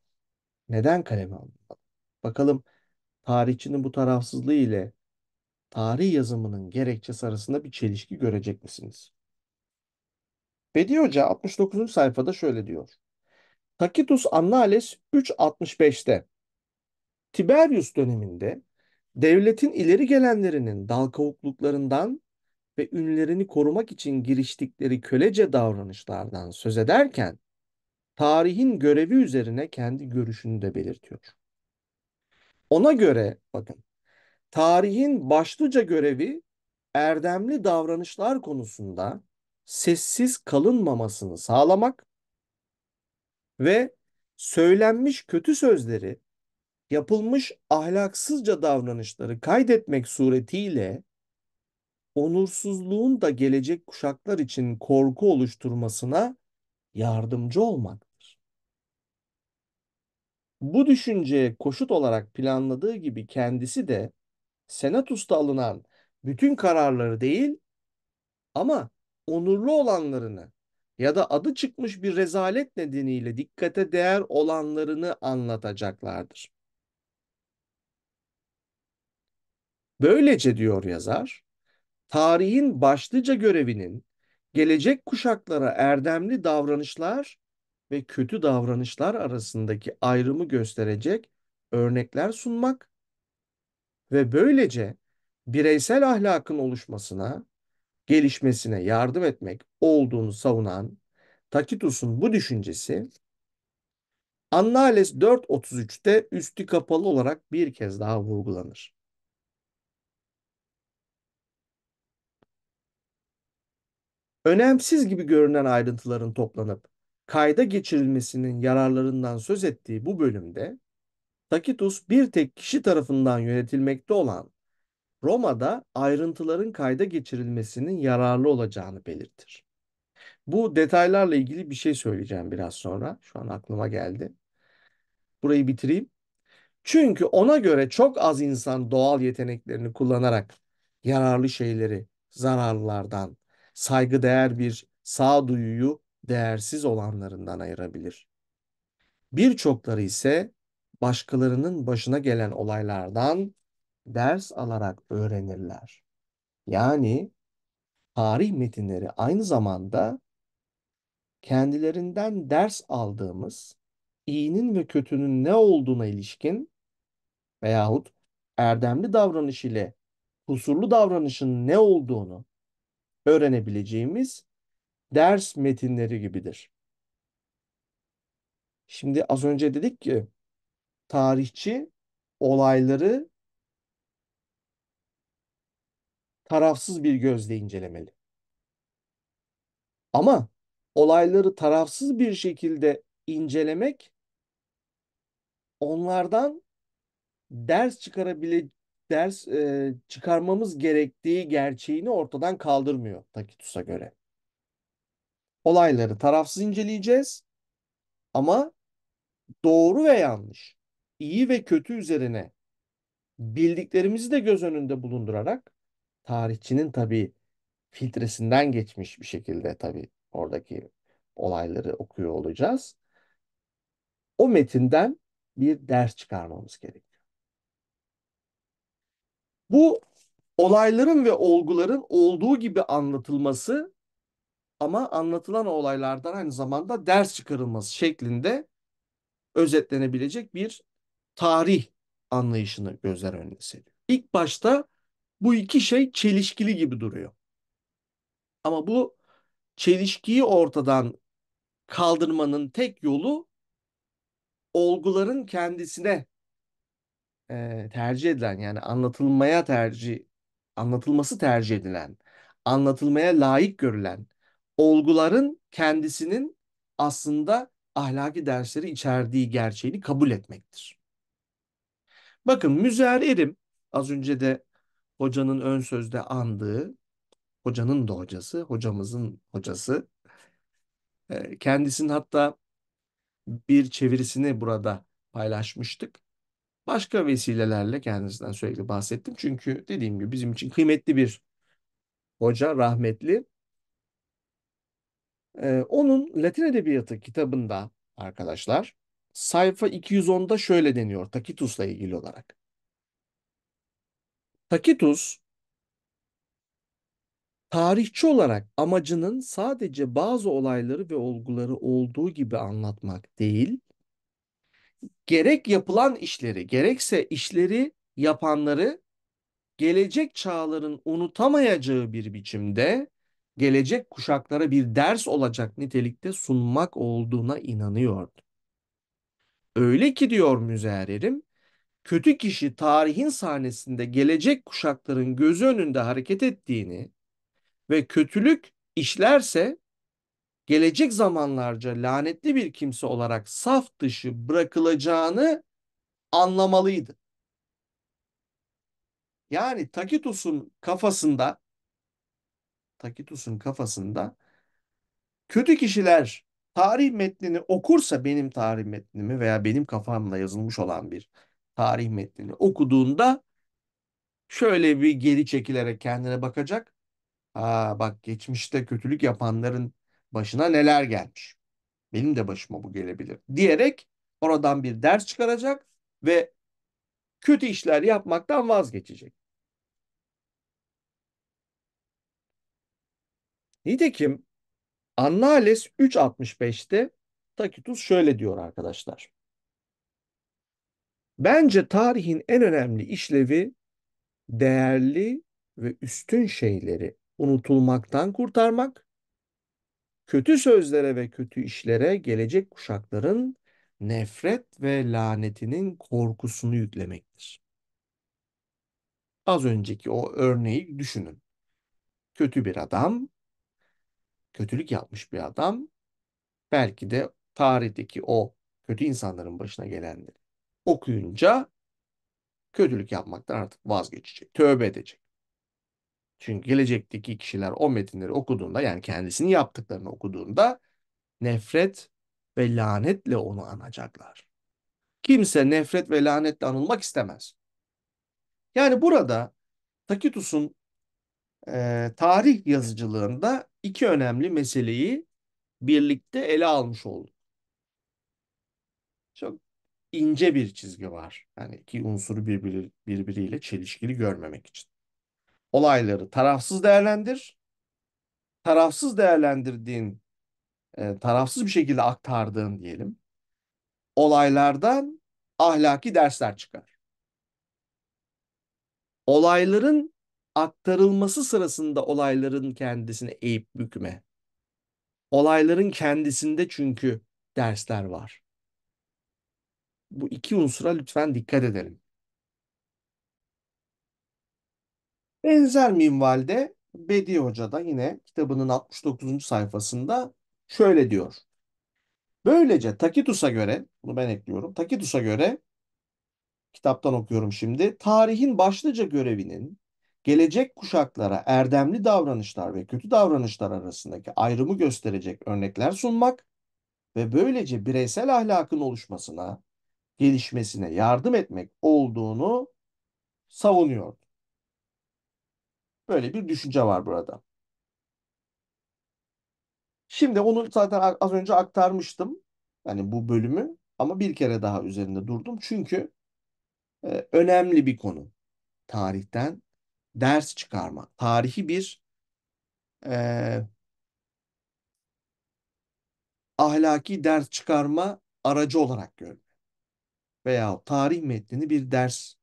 neden kaleme alınmalı? Bakalım tarihçinin bu tarafsızlığı ile tarih yazımının gerekçesi arasında bir çelişki görecek misiniz? Bedi Hoca 69. sayfada şöyle diyor. Tacitus Annales 3.65'te Tiberius döneminde devletin ileri gelenlerinin dal kavukluklarından ve ünlerini korumak için giriştikleri kölece davranışlardan söz ederken tarihin görevi üzerine kendi görüşünü de belirtiyor. Ona göre bakın tarihin başlıca görevi erdemli davranışlar konusunda sessiz kalınmamasını sağlamak ve söylenmiş kötü sözleri, yapılmış ahlaksızca davranışları kaydetmek suretiyle onursuzluğun da gelecek kuşaklar için korku oluşturmasına yardımcı olmak bu düşünceye koşut olarak planladığı gibi kendisi de senatusta alınan bütün kararları değil ama onurlu olanlarını ya da adı çıkmış bir rezalet nedeniyle dikkate değer olanlarını anlatacaklardır. Böylece diyor yazar, tarihin başlıca görevinin gelecek kuşaklara erdemli davranışlar ve kötü davranışlar arasındaki ayrımı gösterecek örnekler sunmak ve böylece bireysel ahlakın oluşmasına, gelişmesine yardım etmek olduğunu savunan Takitus'un bu düşüncesi Annales 4.33'te üstü kapalı olarak bir kez daha vurgulanır. Önemsiz gibi görünen ayrıntıların toplanıp kayda geçirilmesinin yararlarından söz ettiği bu bölümde Tacitus bir tek kişi tarafından yönetilmekte olan Roma'da ayrıntıların kayda geçirilmesinin yararlı olacağını belirtir. Bu detaylarla ilgili bir şey söyleyeceğim biraz sonra. Şu an aklıma geldi. Burayı bitireyim. Çünkü ona göre çok az insan doğal yeteneklerini kullanarak yararlı şeyleri zararlılardan, saygıdeğer bir sağduyuyu değersiz olanlarından ayırabilir. Birçokları ise başkalarının başına gelen olaylardan ders alarak öğrenirler. Yani tarih metinleri aynı zamanda kendilerinden ders aldığımız iyinin ve kötünün ne olduğuna ilişkin veyahut erdemli davranış ile kusurlu davranışın ne olduğunu öğrenebileceğimiz ders metinleri gibidir. Şimdi az önce dedik ki tarihçi olayları tarafsız bir gözle incelemeli. Ama olayları tarafsız bir şekilde incelemek onlardan ders çıkarabile ders e, çıkarmamız gerektiği gerçeğini ortadan kaldırmıyor Takitus'a göre olayları tarafsız inceleyeceğiz. Ama doğru ve yanlış, iyi ve kötü üzerine bildiklerimizi de göz önünde bulundurarak tarihçinin tabii filtresinden geçmiş bir şekilde tabii oradaki olayları okuyor olacağız. O metinden bir ders çıkarmamız gerekiyor. Bu olayların ve olguların olduğu gibi anlatılması ama anlatılan olaylardan aynı zamanda ders çıkarılması şeklinde özetlenebilecek bir tarih anlayışını gözler önüne seriyor. İlk başta bu iki şey çelişkili gibi duruyor. Ama bu çelişkiyi ortadan kaldırmanın tek yolu olguların kendisine e, tercih edilen yani anlatılmaya tercih anlatılması tercih edilen anlatılmaya layık görülen olguların kendisinin aslında ahlaki dersleri içerdiği gerçeğini kabul etmektir. Bakın Müzer Erim az önce de hocanın ön sözde andığı, hocanın da hocası, hocamızın hocası. E, kendisinin hatta bir çevirisini burada paylaşmıştık. Başka vesilelerle kendisinden sürekli bahsettim. Çünkü dediğim gibi bizim için kıymetli bir hoca, rahmetli. Ee, onun Latin Edebiyatı kitabında arkadaşlar sayfa 210'da şöyle deniyor Tacitus'la ilgili olarak. Tacitus tarihçi olarak amacının sadece bazı olayları ve olguları olduğu gibi anlatmak değil, gerek yapılan işleri, gerekse işleri yapanları gelecek çağların unutamayacağı bir biçimde gelecek kuşaklara bir ders olacak nitelikte sunmak olduğuna inanıyordu. Öyle ki diyor müzerrerim, kötü kişi tarihin sahnesinde gelecek kuşakların gözü önünde hareket ettiğini ve kötülük işlerse gelecek zamanlarca lanetli bir kimse olarak saf dışı bırakılacağını anlamalıydı. Yani Takitus'un kafasında Takitus'un kafasında kötü kişiler tarih metnini okursa benim tarih metnimi veya benim kafamla yazılmış olan bir tarih metnini okuduğunda şöyle bir geri çekilerek kendine bakacak. Ha bak geçmişte kötülük yapanların başına neler gelmiş. Benim de başıma bu gelebilir diyerek oradan bir ders çıkaracak ve kötü işler yapmaktan vazgeçecek. Nitekim Annales 3.65'te Tacitus şöyle diyor arkadaşlar. Bence tarihin en önemli işlevi değerli ve üstün şeyleri unutulmaktan kurtarmak, kötü sözlere ve kötü işlere gelecek kuşakların nefret ve lanetinin korkusunu yüklemektir. Az önceki o örneği düşünün. Kötü bir adam kötülük yapmış bir adam belki de tarihteki o kötü insanların başına gelenleri okuyunca kötülük yapmaktan artık vazgeçecek, tövbe edecek. Çünkü gelecekteki kişiler o metinleri okuduğunda yani kendisini yaptıklarını okuduğunda nefret ve lanetle onu anacaklar. Kimse nefret ve lanetle anılmak istemez. Yani burada Takitus'un e, tarih yazıcılığında iki önemli meseleyi birlikte ele almış olduk. Çok ince bir çizgi var. Yani iki unsuru birbiri, birbiriyle çelişkili görmemek için. Olayları tarafsız değerlendir. Tarafsız değerlendirdiğin, e, tarafsız bir şekilde aktardığın diyelim. Olaylardan ahlaki dersler çıkar. Olayların aktarılması sırasında olayların kendisine eğip bükme. Olayların kendisinde çünkü dersler var. Bu iki unsura lütfen dikkat edelim. Benzer minvalde Bedi Hoca da yine kitabının 69. sayfasında şöyle diyor. Böylece Takitus'a göre, bunu ben ekliyorum, Takitus'a göre, kitaptan okuyorum şimdi, tarihin başlıca görevinin gelecek kuşaklara erdemli davranışlar ve kötü davranışlar arasındaki ayrımı gösterecek örnekler sunmak ve böylece bireysel ahlakın oluşmasına, gelişmesine yardım etmek olduğunu savunuyor. Böyle bir düşünce var burada. Şimdi onu zaten az önce aktarmıştım. yani bu bölümü ama bir kere daha üzerinde durdum. Çünkü e, önemli bir konu. Tarihten ders çıkarma Tarihi bir e, ahlaki ders çıkarma aracı olarak görme. Veya tarih metnini bir ders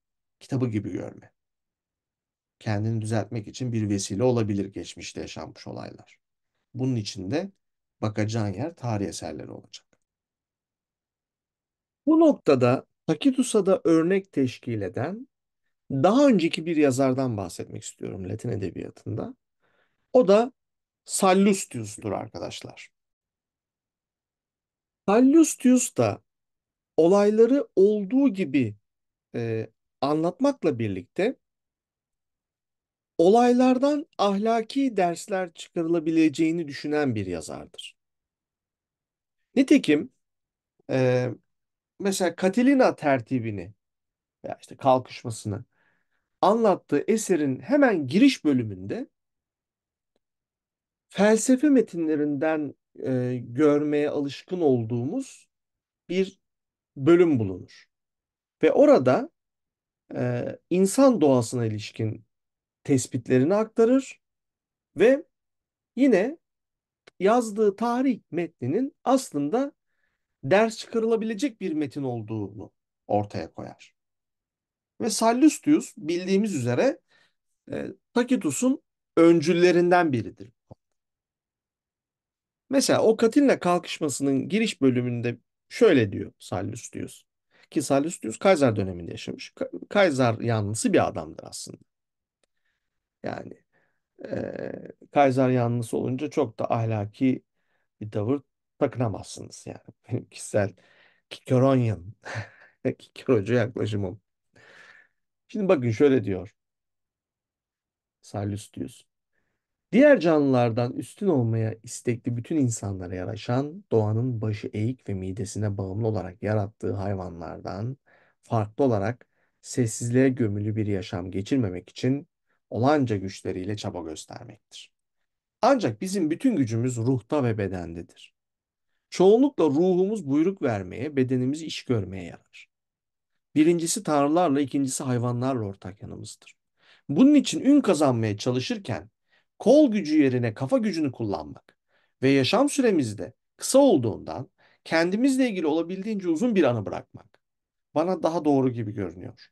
kitabı gibi görme. Kendini düzeltmek için bir vesile olabilir geçmişte yaşanmış olaylar. Bunun için de bakacağın yer tarih eserleri olacak. Bu noktada Takitus'a da örnek teşkil eden daha önceki bir yazardan bahsetmek istiyorum Latin edebiyatında. O da Sallustius'tur arkadaşlar. Sallustius da olayları olduğu gibi e, anlatmakla birlikte olaylardan ahlaki dersler çıkarılabileceğini düşünen bir yazardır. Nitekim e, mesela Katilina tertibini veya işte kalkışmasını anlattığı eserin hemen giriş bölümünde felsefe metinlerinden e, görmeye alışkın olduğumuz bir bölüm bulunur. Ve orada e, insan doğasına ilişkin tespitlerini aktarır ve yine yazdığı tarih metninin aslında ders çıkarılabilecek bir metin olduğunu ortaya koyar. Ve Sallustius bildiğimiz üzere e, Tacitus'un öncüllerinden biridir. Mesela o Katin'le kalkışmasının giriş bölümünde şöyle diyor Sallustius. Ki Sallustius Kaiser döneminde yaşamış. Ka Kaiser yanlısı bir adamdır aslında. Yani e, Kaiser yanlısı olunca çok da ahlaki bir tavır takınamazsınız yani. *laughs* Benim kişisel Kikoronian, *laughs* Kikorocu yaklaşımım. Şimdi bakın şöyle diyor. Sallustius. Diğer canlılardan üstün olmaya istekli bütün insanlara yaraşan doğanın başı eğik ve midesine bağımlı olarak yarattığı hayvanlardan farklı olarak sessizliğe gömülü bir yaşam geçirmemek için olanca güçleriyle çaba göstermektir. Ancak bizim bütün gücümüz ruhta ve bedendedir. Çoğunlukla ruhumuz buyruk vermeye, bedenimiz iş görmeye yarar. Birincisi tanrılarla, ikincisi hayvanlarla ortak yanımızdır. Bunun için ün kazanmaya çalışırken kol gücü yerine kafa gücünü kullanmak ve yaşam süremizde kısa olduğundan kendimizle ilgili olabildiğince uzun bir anı bırakmak bana daha doğru gibi görünüyor.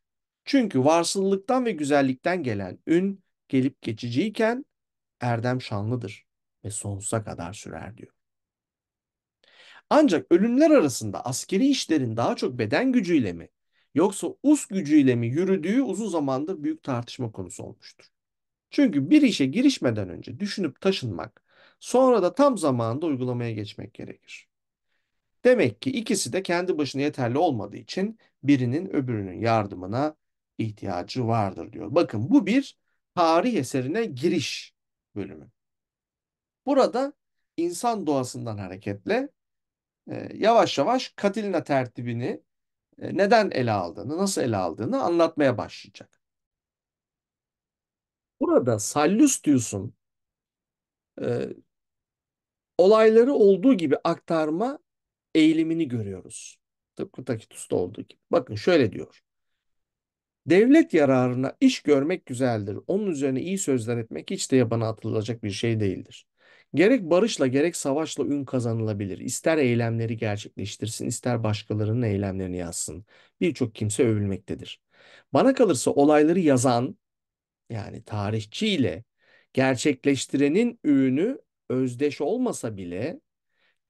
Çünkü varsıllıktan ve güzellikten gelen ün gelip geçiciyken erdem şanlıdır ve sonsuza kadar sürer diyor. Ancak ölümler arasında askeri işlerin daha çok beden gücüyle mi yoksa us gücüyle mi yürüdüğü uzun zamandır büyük tartışma konusu olmuştur. Çünkü bir işe girişmeden önce düşünüp taşınmak, sonra da tam zamanında uygulamaya geçmek gerekir. Demek ki ikisi de kendi başına yeterli olmadığı için birinin öbürünün yardımına ihtiyacı vardır diyor. Bakın bu bir tarih eserine giriş bölümü. Burada insan doğasından hareketle e, yavaş yavaş Katilina tertibini e, neden ele aldığını, nasıl ele aldığını anlatmaya başlayacak. Burada Sallustius'un e, olayları olduğu gibi aktarma eğilimini görüyoruz. Tıpkı Takitus'ta olduğu gibi. Bakın şöyle diyor. Devlet yararına iş görmek güzeldir. Onun üzerine iyi sözler etmek hiç de yabana atılacak bir şey değildir. Gerek barışla gerek savaşla ün kazanılabilir. İster eylemleri gerçekleştirsin, ister başkalarının eylemlerini yazsın. Birçok kimse övülmektedir. Bana kalırsa olayları yazan yani tarihçiyle gerçekleştirenin ünü özdeş olmasa bile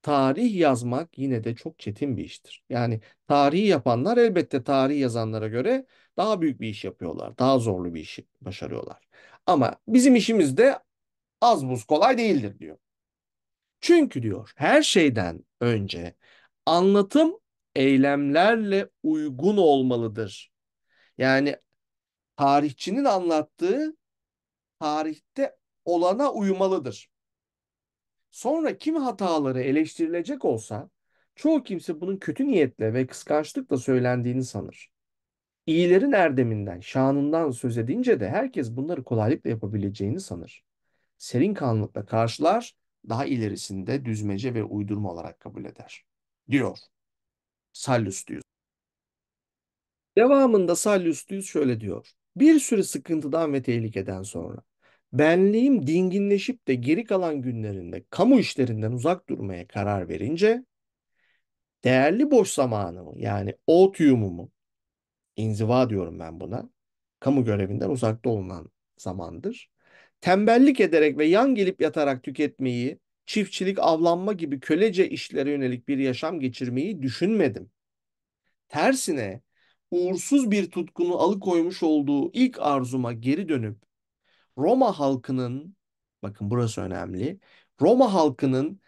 tarih yazmak yine de çok çetin bir iştir. Yani tarihi yapanlar elbette tarih yazanlara göre daha büyük bir iş yapıyorlar. Daha zorlu bir işi başarıyorlar. Ama bizim işimiz de az buz kolay değildir diyor. Çünkü diyor her şeyden önce anlatım eylemlerle uygun olmalıdır. Yani tarihçinin anlattığı tarihte olana uymalıdır. Sonra kim hataları eleştirilecek olsa çoğu kimse bunun kötü niyetle ve kıskançlıkla söylendiğini sanır. İyilerin erdeminden, şanından söz edince de herkes bunları kolaylıkla yapabileceğini sanır serin kanlılıkla karşılar, daha ilerisinde düzmece ve uydurma olarak kabul eder. Diyor. Sallus diyor. Devamında Sallus diyor şöyle diyor. Bir sürü sıkıntıdan ve tehlikeden sonra benliğim dinginleşip de geri kalan günlerinde kamu işlerinden uzak durmaya karar verince değerli boş zamanımı yani otiyumumu inziva diyorum ben buna kamu görevinden uzakta olunan zamandır tembellik ederek ve yan gelip yatarak tüketmeyi, çiftçilik, avlanma gibi kölece işlere yönelik bir yaşam geçirmeyi düşünmedim. Tersine uğursuz bir tutkunu alıkoymuş olduğu ilk arzuma geri dönüp Roma halkının bakın burası önemli. Roma halkının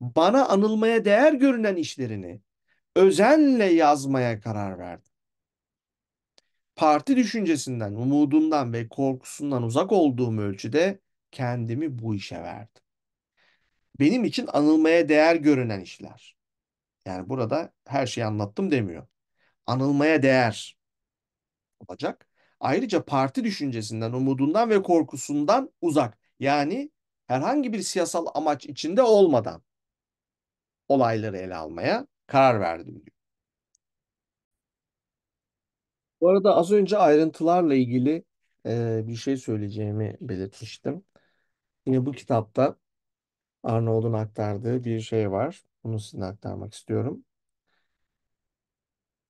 bana anılmaya değer görünen işlerini özenle yazmaya karar verdim parti düşüncesinden, umudundan ve korkusundan uzak olduğum ölçüde kendimi bu işe verdim. Benim için anılmaya değer görünen işler. Yani burada her şeyi anlattım demiyor. Anılmaya değer olacak. Ayrıca parti düşüncesinden, umudundan ve korkusundan uzak. Yani herhangi bir siyasal amaç içinde olmadan olayları ele almaya karar verdim diyor. Bu arada az önce ayrıntılarla ilgili e, bir şey söyleyeceğimi belirtmiştim. Yine bu kitapta Arnold'un aktardığı bir şey var. Bunu size aktarmak istiyorum.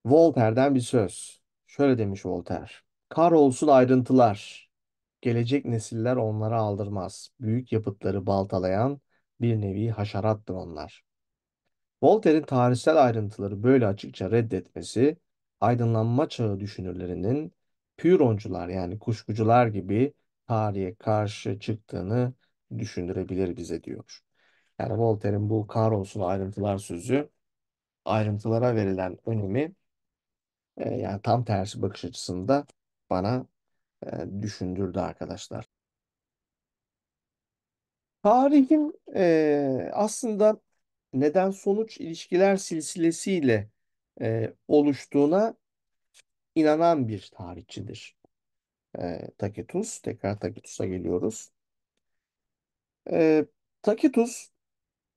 Voltaire'den bir söz. Şöyle demiş Voltaire. Kar olsun ayrıntılar. Gelecek nesiller onları aldırmaz. Büyük yapıtları baltalayan bir nevi haşarattır onlar. Voltaire'in tarihsel ayrıntıları böyle açıkça reddetmesi aydınlanma çağı düşünürlerinin püroncular yani kuşkucular gibi tarihe karşı çıktığını düşündürebilir bize diyor. Yani Voltaire'in bu olsun ayrıntılar sözü ayrıntılara verilen önemi e, yani tam tersi bakış açısında bana e, düşündürdü arkadaşlar. Tarihin e, aslında neden sonuç ilişkiler silsilesiyle e, oluştuğuna inanan bir tarihçidir. E, Taketus, tekrar Taketus'a geliyoruz. E, Taketus,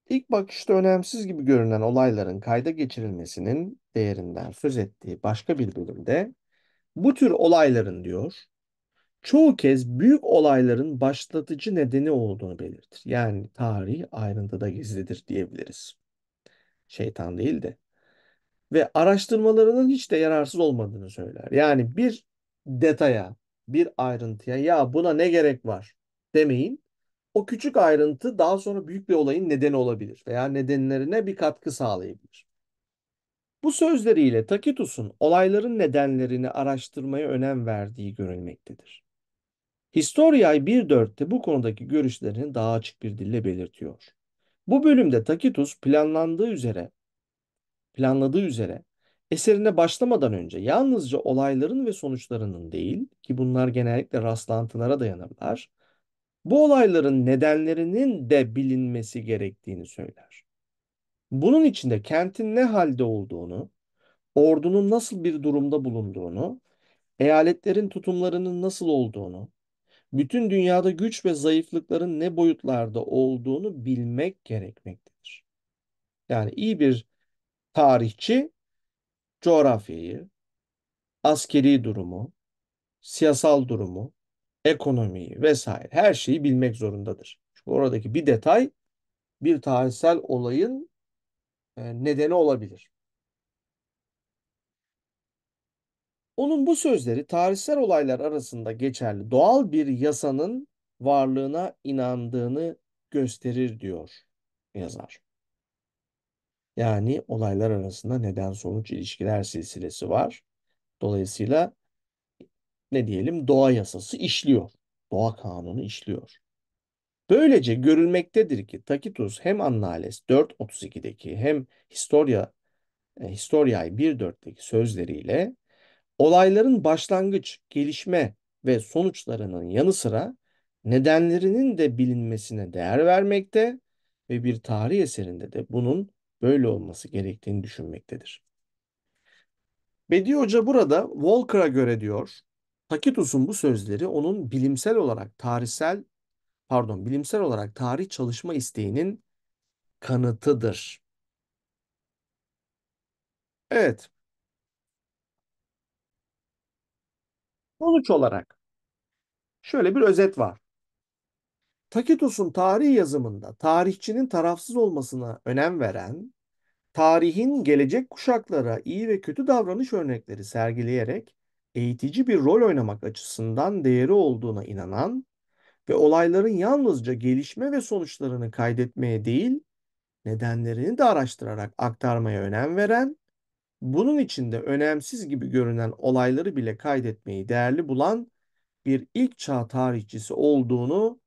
ilk bakışta önemsiz gibi görünen olayların kayda geçirilmesinin değerinden söz ettiği başka bir bölümde, bu tür olayların diyor, çoğu kez büyük olayların başlatıcı nedeni olduğunu belirtir. Yani tarih ayrıntıda gizlidir diyebiliriz. Şeytan değil de ve araştırmalarının hiç de yararsız olmadığını söyler. Yani bir detaya, bir ayrıntıya ya buna ne gerek var demeyin. O küçük ayrıntı daha sonra büyük bir olayın nedeni olabilir veya nedenlerine bir katkı sağlayabilir. Bu sözleriyle Takitus'un olayların nedenlerini araştırmaya önem verdiği görülmektedir. Historia 1.4'te bu konudaki görüşlerini daha açık bir dille belirtiyor. Bu bölümde Takitus planlandığı üzere planladığı üzere eserine başlamadan önce yalnızca olayların ve sonuçlarının değil ki bunlar genellikle rastlantılara dayanırlar, bu olayların nedenlerinin de bilinmesi gerektiğini söyler. Bunun içinde kentin ne halde olduğunu, ordunun nasıl bir durumda bulunduğunu, eyaletlerin tutumlarının nasıl olduğunu, bütün dünyada güç ve zayıflıkların ne boyutlarda olduğunu bilmek gerekmektedir. Yani iyi bir tarihçi coğrafyayı, askeri durumu, siyasal durumu, ekonomiyi vesaire her şeyi bilmek zorundadır. Çünkü oradaki bir detay bir tarihsel olayın e, nedeni olabilir. Onun bu sözleri tarihsel olaylar arasında geçerli doğal bir yasanın varlığına inandığını gösterir diyor yazar. Yani olaylar arasında neden-sonuç ilişkiler silsilesi var. Dolayısıyla ne diyelim doğa yasası işliyor. Doğa kanunu işliyor. Böylece görülmektedir ki Tacitus hem Annales 4.32'deki hem Historia e, Historiae 1.4'teki sözleriyle olayların başlangıç, gelişme ve sonuçlarının yanı sıra nedenlerinin de bilinmesine değer vermekte ve bir tarih eserinde de bunun böyle olması gerektiğini düşünmektedir. Bedi Hoca burada Walker'a göre diyor, Takitus'un bu sözleri onun bilimsel olarak tarihsel pardon bilimsel olarak tarih çalışma isteğinin kanıtıdır. Evet. Sonuç olarak şöyle bir özet var. Tacitus'un tarih yazımında tarihçinin tarafsız olmasına önem veren, tarihin gelecek kuşaklara iyi ve kötü davranış örnekleri sergileyerek eğitici bir rol oynamak açısından değeri olduğuna inanan ve olayların yalnızca gelişme ve sonuçlarını kaydetmeye değil, nedenlerini de araştırarak aktarmaya önem veren, bunun içinde önemsiz gibi görünen olayları bile kaydetmeyi değerli bulan bir ilk çağ tarihçisi olduğunu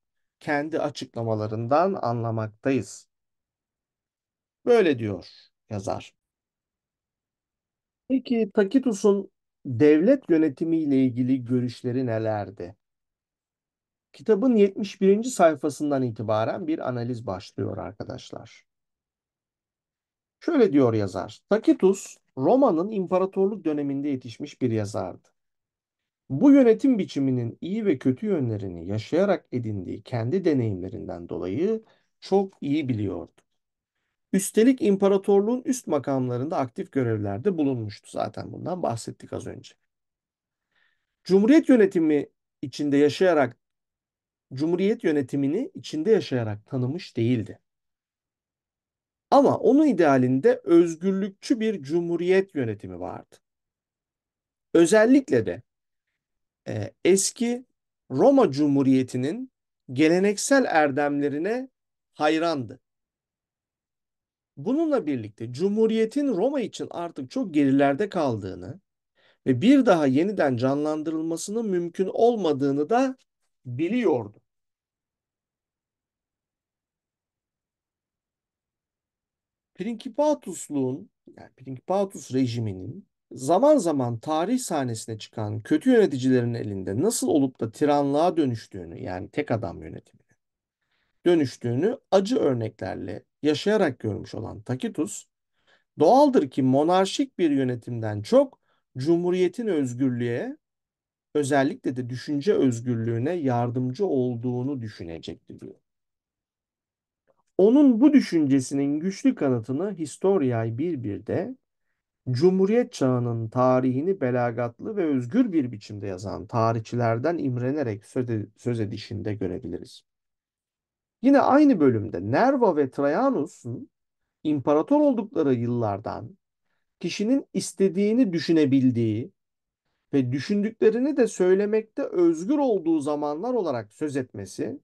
kendi açıklamalarından anlamaktayız. Böyle diyor yazar. Peki Takitus'un devlet yönetimiyle ilgili görüşleri nelerdi? Kitabın 71. sayfasından itibaren bir analiz başlıyor arkadaşlar. Şöyle diyor yazar. Tacitus Roma'nın imparatorluk döneminde yetişmiş bir yazardı. Bu yönetim biçiminin iyi ve kötü yönlerini yaşayarak edindiği kendi deneyimlerinden dolayı çok iyi biliyordu. Üstelik imparatorluğun üst makamlarında aktif görevlerde bulunmuştu zaten bundan bahsettik az önce. Cumhuriyet yönetimi içinde yaşayarak Cumhuriyet yönetimini içinde yaşayarak tanımış değildi. Ama onun idealinde özgürlükçü bir cumhuriyet yönetimi vardı. Özellikle de e, eski Roma Cumhuriyeti'nin geleneksel erdemlerine hayrandı. Bununla birlikte Cumhuriyet'in Roma için artık çok gerilerde kaldığını ve bir daha yeniden canlandırılmasının mümkün olmadığını da biliyordu. Principatusluğun, yani Principatus rejiminin zaman zaman tarih sahnesine çıkan kötü yöneticilerin elinde nasıl olup da tiranlığa dönüştüğünü yani tek adam yönetimine dönüştüğünü acı örneklerle yaşayarak görmüş olan Takitus, doğaldır ki monarşik bir yönetimden çok cumhuriyetin özgürlüğe özellikle de düşünce özgürlüğüne yardımcı olduğunu düşünecektir. diyor. Onun bu düşüncesinin güçlü kanıtını Historiae 1.1'de Cumhuriyet çağının tarihini belagatlı ve özgür bir biçimde yazan tarihçilerden imrenerek söz edişinde görebiliriz. Yine aynı bölümde Nerva ve Trajanus'un imparator oldukları yıllardan kişinin istediğini düşünebildiği ve düşündüklerini de söylemekte özgür olduğu zamanlar olarak söz etmesi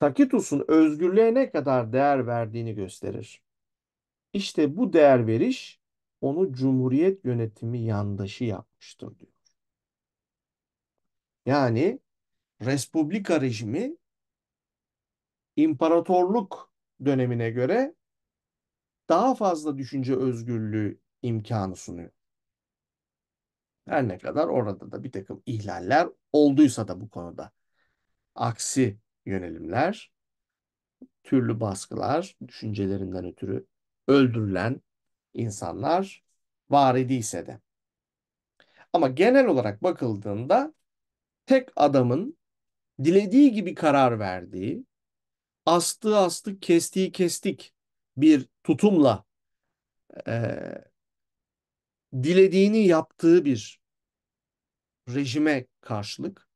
Takitus'un özgürlüğe ne kadar değer verdiğini gösterir. İşte bu değer veriş onu cumhuriyet yönetimi yandaşı yapmıştır diyor. Yani Respublika rejimi imparatorluk dönemine göre daha fazla düşünce özgürlüğü imkanı sunuyor. Her ne kadar orada da bir takım ihlaller olduysa da bu konuda. Aksi yönelimler, türlü baskılar, düşüncelerinden ötürü öldürülen, insanlar var idiyse de. Ama genel olarak bakıldığında tek adamın dilediği gibi karar verdiği, astığı astık, kestiği kestik bir tutumla e, dilediğini yaptığı bir rejime karşılık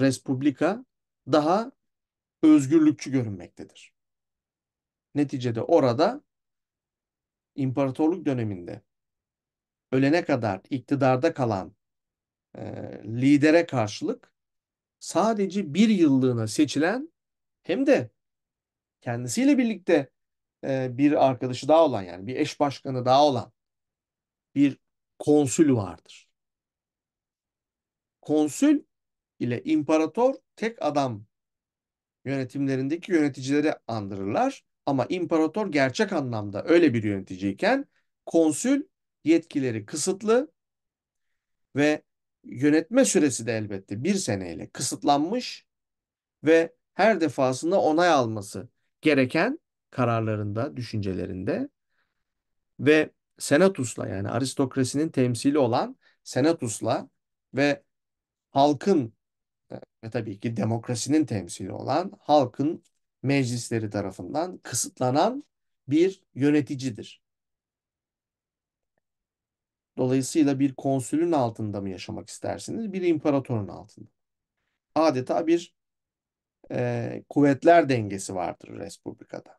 Respublika daha özgürlükçü görünmektedir. Neticede orada imparatorluk döneminde ölene kadar iktidarda kalan e, lidere karşılık sadece bir yıllığına seçilen hem de kendisiyle birlikte e, bir arkadaşı daha olan yani bir eş başkanı daha olan bir konsül vardır. Konsül ile imparator tek adam yönetimlerindeki yöneticileri andırırlar ama imparator gerçek anlamda öyle bir yöneticiyken konsül yetkileri kısıtlı ve yönetme süresi de elbette bir seneyle kısıtlanmış ve her defasında onay alması gereken kararlarında, düşüncelerinde ve senatusla yani aristokrasinin temsili olan senatusla ve halkın ve e, tabii ki demokrasinin temsili olan halkın meclisleri tarafından kısıtlanan bir yöneticidir. Dolayısıyla bir konsülün altında mı yaşamak istersiniz, bir imparatorun altında. Adeta bir e, kuvvetler dengesi vardır Respublika'da.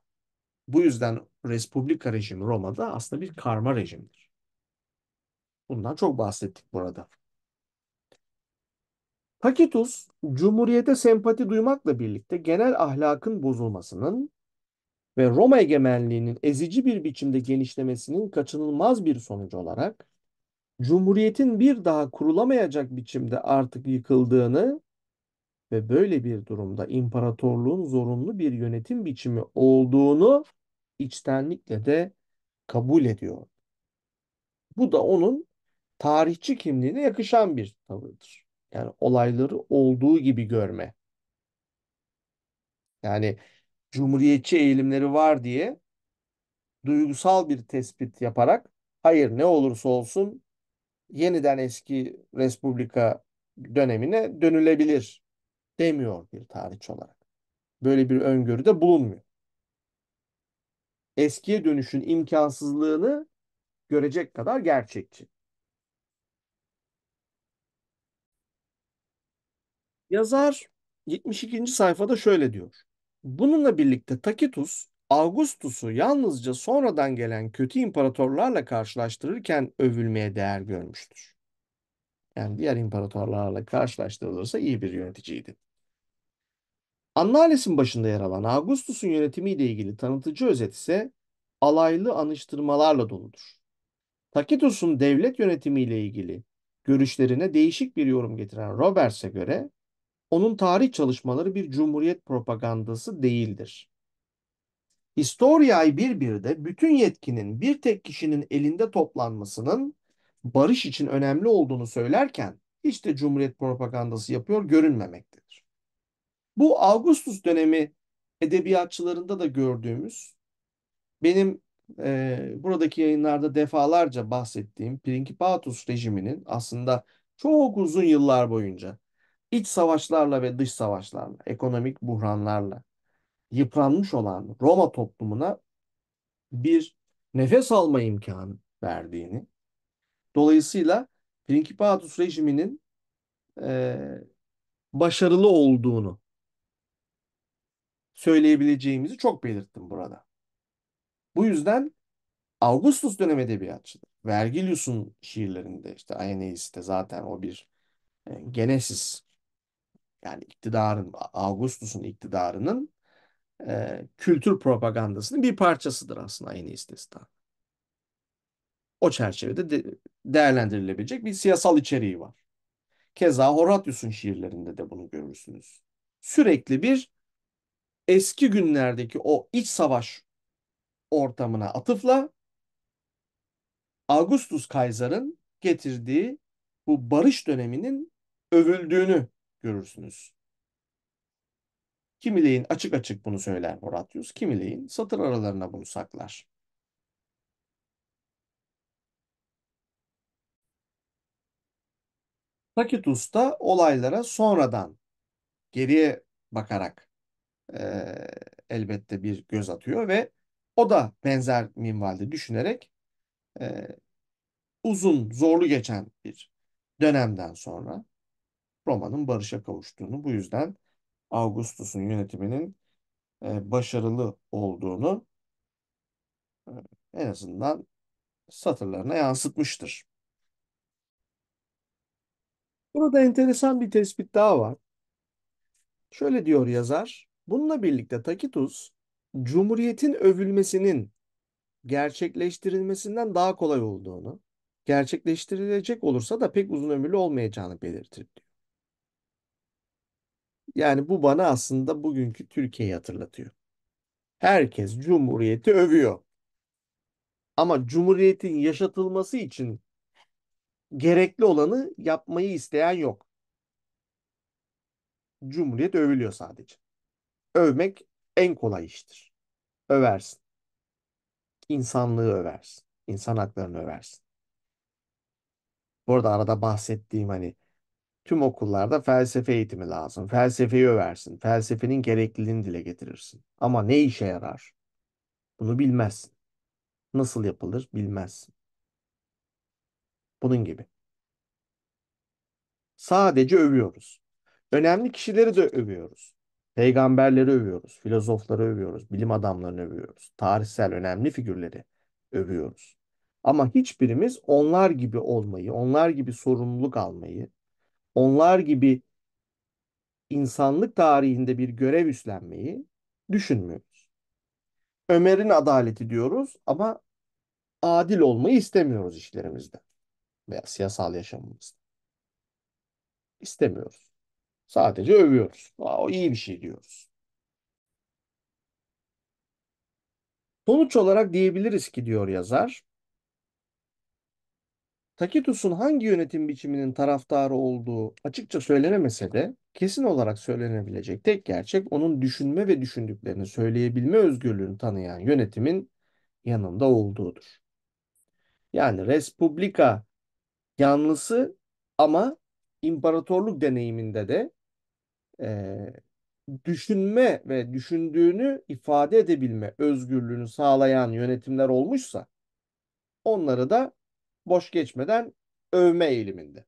Bu yüzden Respublika rejimi Roma'da aslında bir karma rejimdir. Bundan çok bahsettik burada. Tacitus, Cumhuriyete sempati duymakla birlikte genel ahlakın bozulmasının ve Roma egemenliğinin ezici bir biçimde genişlemesinin kaçınılmaz bir sonucu olarak Cumhuriyetin bir daha kurulamayacak biçimde artık yıkıldığını ve böyle bir durumda imparatorluğun zorunlu bir yönetim biçimi olduğunu içtenlikle de kabul ediyor. Bu da onun tarihçi kimliğine yakışan bir tavırdır. Yani olayları olduğu gibi görme. Yani cumhuriyetçi eğilimleri var diye duygusal bir tespit yaparak hayır ne olursa olsun yeniden eski respublika dönemine dönülebilir demiyor bir tarihçi olarak. Böyle bir öngörüde bulunmuyor. Eskiye dönüşün imkansızlığını görecek kadar gerçekçi. Yazar 72. sayfada şöyle diyor. Bununla birlikte Tacitus, Augustus'u yalnızca sonradan gelen kötü imparatorlarla karşılaştırırken övülmeye değer görmüştür. Yani diğer imparatorlarla karşılaştırılırsa iyi bir yöneticiydi. Annales'in başında yer alan Augustus'un yönetimiyle ilgili tanıtıcı özet ise alaylı anıştırmalarla doludur. Tacitus'un devlet yönetimiyle ilgili görüşlerine değişik bir yorum getiren Roberts'e göre onun tarih çalışmaları bir cumhuriyet propagandası değildir. Historiae bir birde bütün yetkinin bir tek kişinin elinde toplanmasının barış için önemli olduğunu söylerken hiç de cumhuriyet propagandası yapıyor görünmemektedir. Bu Augustus dönemi edebiyatçılarında da gördüğümüz benim e, buradaki yayınlarda defalarca bahsettiğim Principatus rejiminin aslında çok uzun yıllar boyunca iç savaşlarla ve dış savaşlarla, ekonomik buhranlarla yıpranmış olan Roma toplumuna bir nefes alma imkanı verdiğini, dolayısıyla Principatus rejiminin e, başarılı olduğunu söyleyebileceğimizi çok belirttim burada. Bu yüzden Augustus dönem edebiyatçıdır. Vergilius'un şiirlerinde işte Aeneis'te zaten o bir e, Genesis yani iktidarın, Augustus'un iktidarının e, kültür propagandasının bir parçasıdır aslında aynı istisna. O çerçevede de değerlendirilebilecek bir siyasal içeriği var. Keza Horatius'un şiirlerinde de bunu görürsünüz. Sürekli bir eski günlerdeki o iç savaş ortamına atıfla Augustus Kaysar'ın getirdiği bu barış döneminin övüldüğünü görürsünüz. Kimileyin açık açık bunu söyler Horatius, kimileyin satır aralarına bunu saklar. Tacitus da olaylara sonradan geriye bakarak e, elbette bir göz atıyor ve o da benzer minvalde düşünerek e, uzun, zorlu geçen bir dönemden sonra Roma'nın barışa kavuştuğunu, bu yüzden Augustus'un yönetiminin e, başarılı olduğunu e, en azından satırlarına yansıtmıştır. Burada enteresan bir tespit daha var. Şöyle diyor yazar, bununla birlikte Tacitus, Cumhuriyet'in övülmesinin gerçekleştirilmesinden daha kolay olduğunu, gerçekleştirilecek olursa da pek uzun ömürlü olmayacağını belirtir diyor. Yani bu bana aslında bugünkü Türkiye'yi hatırlatıyor. Herkes Cumhuriyeti övüyor. Ama Cumhuriyet'in yaşatılması için gerekli olanı yapmayı isteyen yok. Cumhuriyet övülüyor sadece. Övmek en kolay iştir. Översin. İnsanlığı översin. İnsan haklarını översin. Bu arada arada bahsettiğim hani Tüm okullarda felsefe eğitimi lazım. Felsefeyi översin. Felsefenin gerekliliğini dile getirirsin. Ama ne işe yarar? Bunu bilmezsin. Nasıl yapılır bilmezsin. Bunun gibi. Sadece övüyoruz. Önemli kişileri de övüyoruz. Peygamberleri övüyoruz, filozofları övüyoruz, bilim adamlarını övüyoruz, tarihsel önemli figürleri övüyoruz. Ama hiçbirimiz onlar gibi olmayı, onlar gibi sorumluluk almayı, onlar gibi insanlık tarihinde bir görev üstlenmeyi düşünmüyoruz. Ömer'in adaleti diyoruz ama adil olmayı istemiyoruz işlerimizde veya siyasal yaşamımızda. İstemiyoruz. Sadece övüyoruz. Aa, o iyi bir şey diyoruz. Sonuç olarak diyebiliriz ki diyor yazar, Takitus'un hangi yönetim biçiminin taraftarı olduğu açıkça söylenemese de kesin olarak söylenebilecek tek gerçek onun düşünme ve düşündüklerini söyleyebilme özgürlüğünü tanıyan yönetimin yanında olduğudur. Yani Respublika yanlısı ama imparatorluk deneyiminde de e, düşünme ve düşündüğünü ifade edebilme özgürlüğünü sağlayan yönetimler olmuşsa onları da boş geçmeden övme eğiliminde.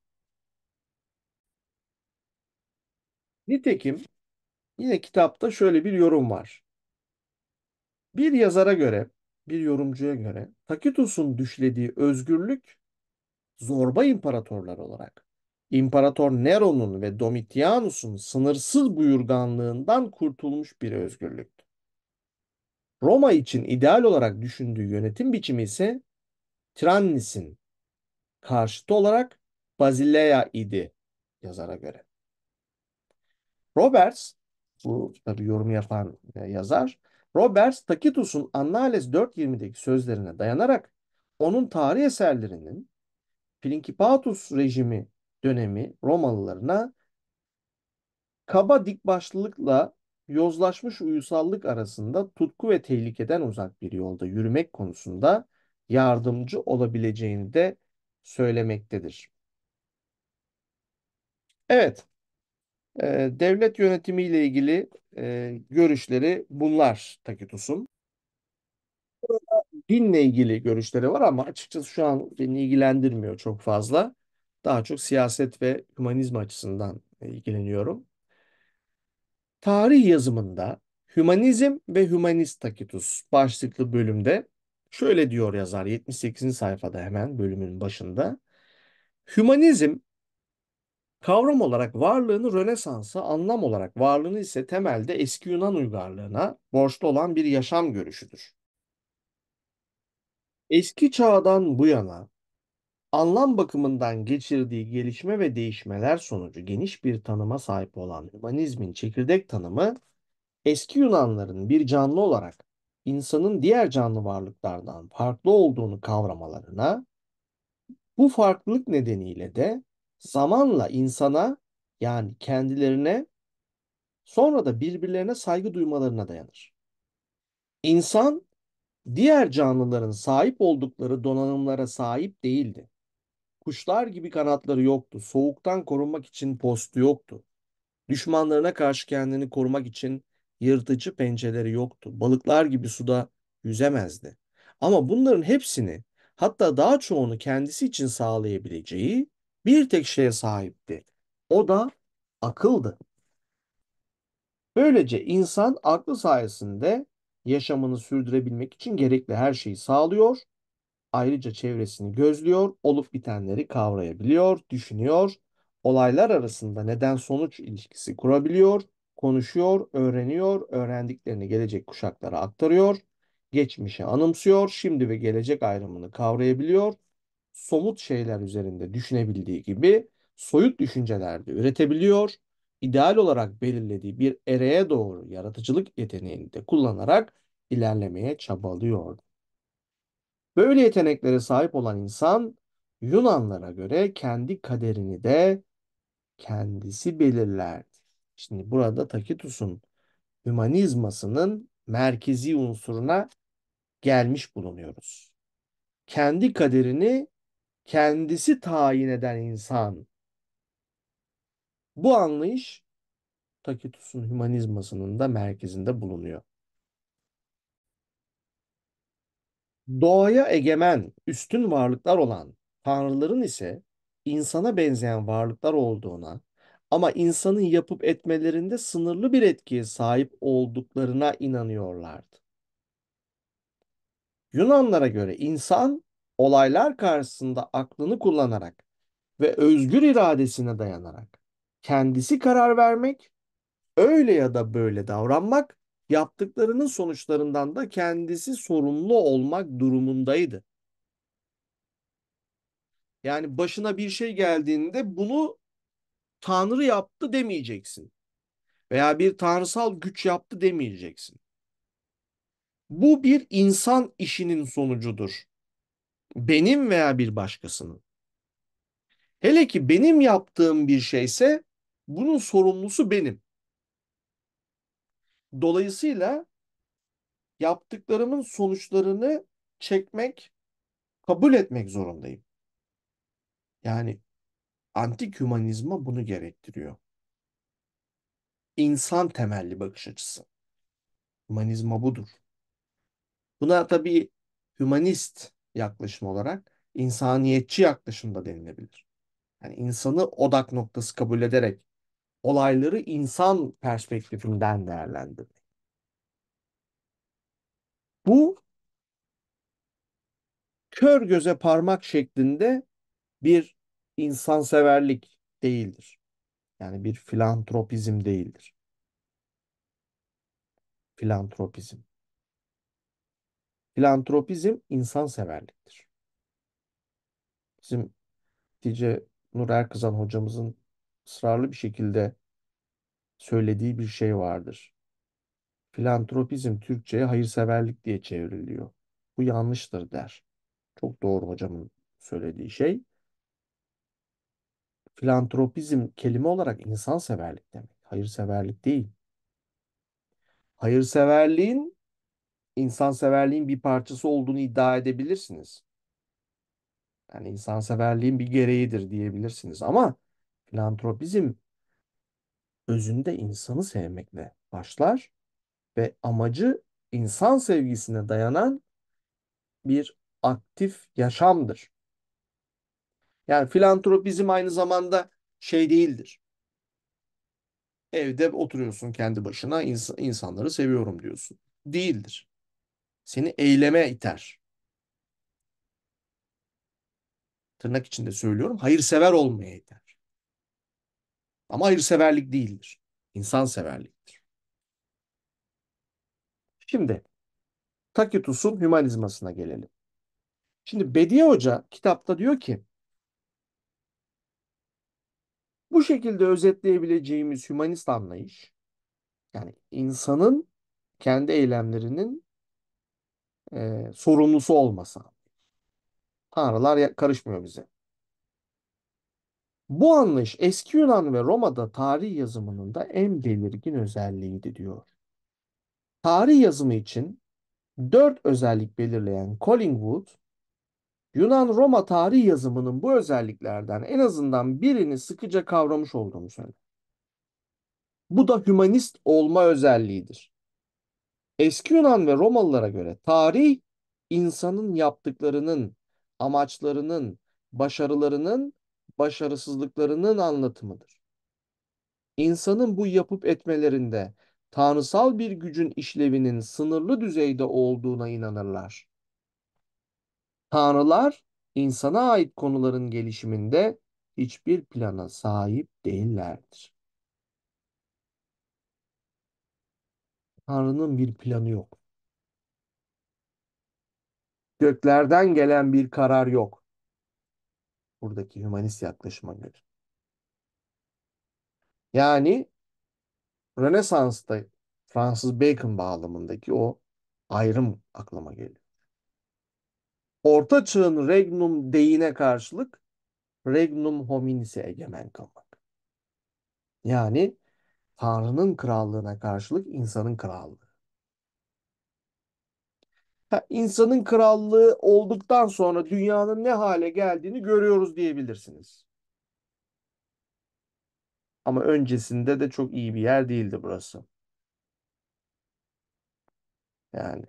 Nitekim yine kitapta şöyle bir yorum var. Bir yazara göre, bir yorumcuya göre Takitus'un düşlediği özgürlük zorba imparatorlar olarak İmparator Nero'nun ve Domitianus'un sınırsız buyurganlığından kurtulmuş bir özgürlüktü. Roma için ideal olarak düşündüğü yönetim biçimi ise Tirannis'in karşıtı olarak Bazileya idi yazara göre. Roberts, bu tabii yorum yapan e, yazar, Roberts Tacitus'un Annales 4.20'deki sözlerine dayanarak onun tarih eserlerinin Principatus rejimi dönemi Romalılarına kaba dikbaşlılıkla yozlaşmış uyusallık arasında tutku ve tehlikeden uzak bir yolda yürümek konusunda yardımcı olabileceğini de söylemektedir. Evet, e, devlet yönetimi ile ilgili e, görüşleri bunlar Takitus'un. Dinle ilgili görüşleri var ama açıkçası şu an beni ilgilendirmiyor çok fazla. Daha çok siyaset ve hümanizm açısından ilgileniyorum. Tarih yazımında Hümanizm ve Hümanist Takitus başlıklı bölümde Şöyle diyor yazar 78. sayfada hemen bölümün başında. Hümanizm kavram olarak varlığını Rönesans'a, anlam olarak varlığını ise temelde eski Yunan uygarlığına borçlu olan bir yaşam görüşüdür. Eski çağdan bu yana anlam bakımından geçirdiği gelişme ve değişmeler sonucu geniş bir tanıma sahip olan hümanizmin çekirdek tanımı eski Yunanların bir canlı olarak insanın diğer canlı varlıklardan farklı olduğunu kavramalarına, bu farklılık nedeniyle de zamanla insana yani kendilerine sonra da birbirlerine saygı duymalarına dayanır. İnsan diğer canlıların sahip oldukları donanımlara sahip değildi. Kuşlar gibi kanatları yoktu. Soğuktan korunmak için postu yoktu. Düşmanlarına karşı kendini korumak için yırtıcı pençeleri yoktu. Balıklar gibi suda yüzemezdi. Ama bunların hepsini hatta daha çoğunu kendisi için sağlayabileceği bir tek şeye sahipti. O da akıldı. Böylece insan aklı sayesinde yaşamını sürdürebilmek için gerekli her şeyi sağlıyor. Ayrıca çevresini gözlüyor, olup bitenleri kavrayabiliyor, düşünüyor, olaylar arasında neden sonuç ilişkisi kurabiliyor konuşuyor, öğreniyor, öğrendiklerini gelecek kuşaklara aktarıyor, geçmişe anımsıyor, şimdi ve gelecek ayrımını kavrayabiliyor, somut şeyler üzerinde düşünebildiği gibi soyut düşünceler de üretebiliyor, ideal olarak belirlediği bir ereğe doğru yaratıcılık yeteneğini de kullanarak ilerlemeye çabalıyor. Böyle yeteneklere sahip olan insan Yunanlara göre kendi kaderini de kendisi belirler. Şimdi burada Takitus'un hümanizmasının merkezi unsuruna gelmiş bulunuyoruz. Kendi kaderini kendisi tayin eden insan. Bu anlayış Takitus'un hümanizmasının da merkezinde bulunuyor. Doğaya egemen, üstün varlıklar olan tanrıların ise insana benzeyen varlıklar olduğuna ama insanın yapıp etmelerinde sınırlı bir etkiye sahip olduklarına inanıyorlardı. Yunanlara göre insan olaylar karşısında aklını kullanarak ve özgür iradesine dayanarak kendisi karar vermek, öyle ya da böyle davranmak, yaptıklarının sonuçlarından da kendisi sorumlu olmak durumundaydı. Yani başına bir şey geldiğinde bunu Tanrı yaptı demeyeceksin. Veya bir tanrısal güç yaptı demeyeceksin. Bu bir insan işinin sonucudur. Benim veya bir başkasının. Hele ki benim yaptığım bir şeyse bunun sorumlusu benim. Dolayısıyla yaptıklarımın sonuçlarını çekmek, kabul etmek zorundayım. Yani antik hümanizma bunu gerektiriyor. İnsan temelli bakış açısı. Hümanizma budur. Buna tabii hümanist yaklaşım olarak insaniyetçi yaklaşım da denilebilir. Yani insanı odak noktası kabul ederek olayları insan perspektifinden değerlendirmek. Bu kör göze parmak şeklinde bir insanseverlik değildir. Yani bir filantropizm değildir. Filantropizm. Filantropizm insanseverliktir. Bizim Hatice Nur Erkızan hocamızın ısrarlı bir şekilde söylediği bir şey vardır. Filantropizm Türkçe'ye hayırseverlik diye çevriliyor. Bu yanlıştır der. Çok doğru hocamın söylediği şey filantropizm kelime olarak insanseverlik demek. Hayırseverlik değil. Hayırseverliğin insanseverliğin bir parçası olduğunu iddia edebilirsiniz. Yani insanseverliğin bir gereğidir diyebilirsiniz ama filantropizm özünde insanı sevmekle başlar ve amacı insan sevgisine dayanan bir aktif yaşamdır. Yani filantropizm aynı zamanda şey değildir. Evde oturuyorsun kendi başına ins insanları seviyorum diyorsun. Değildir. Seni eyleme iter. Tırnak içinde söylüyorum. Hayırsever olmaya iter. Ama hayırseverlik değildir. İnsanseverliktir. Şimdi Takitus'un hümanizmasına gelelim. Şimdi Bediye Hoca kitapta diyor ki bu şekilde özetleyebileceğimiz hümanist anlayış, yani insanın kendi eylemlerinin e, sorumlusu olmasa, Tanrılar karışmıyor bize. Bu anlayış eski Yunan ve Roma'da tarih yazımının da en belirgin özelliğiydi diyor. Tarih yazımı için dört özellik belirleyen Collingwood, Yunan-Roma tarih yazımının bu özelliklerden en azından birini sıkıca kavramış olduğumu söyler. Bu da hümanist olma özelliğidir. Eski Yunan ve Romalılara göre tarih insanın yaptıklarının, amaçlarının, başarılarının, başarısızlıklarının anlatımıdır. İnsanın bu yapıp etmelerinde tanrısal bir gücün işlevinin sınırlı düzeyde olduğuna inanırlar. Tanrılar insana ait konuların gelişiminde hiçbir plana sahip değillerdir. Tanrı'nın bir planı yok. Göklerden gelen bir karar yok. Buradaki hümanist yaklaşıma göre. Yani Rönesans'ta Fransız Bacon bağlamındaki o ayrım aklıma geliyor. Orta çağın regnum deyine karşılık regnum hominis egemen kalmak. Yani Tanrı'nın krallığına karşılık insanın krallığı. Ha, insanın krallığı olduktan sonra dünyanın ne hale geldiğini görüyoruz diyebilirsiniz. Ama öncesinde de çok iyi bir yer değildi burası. Yani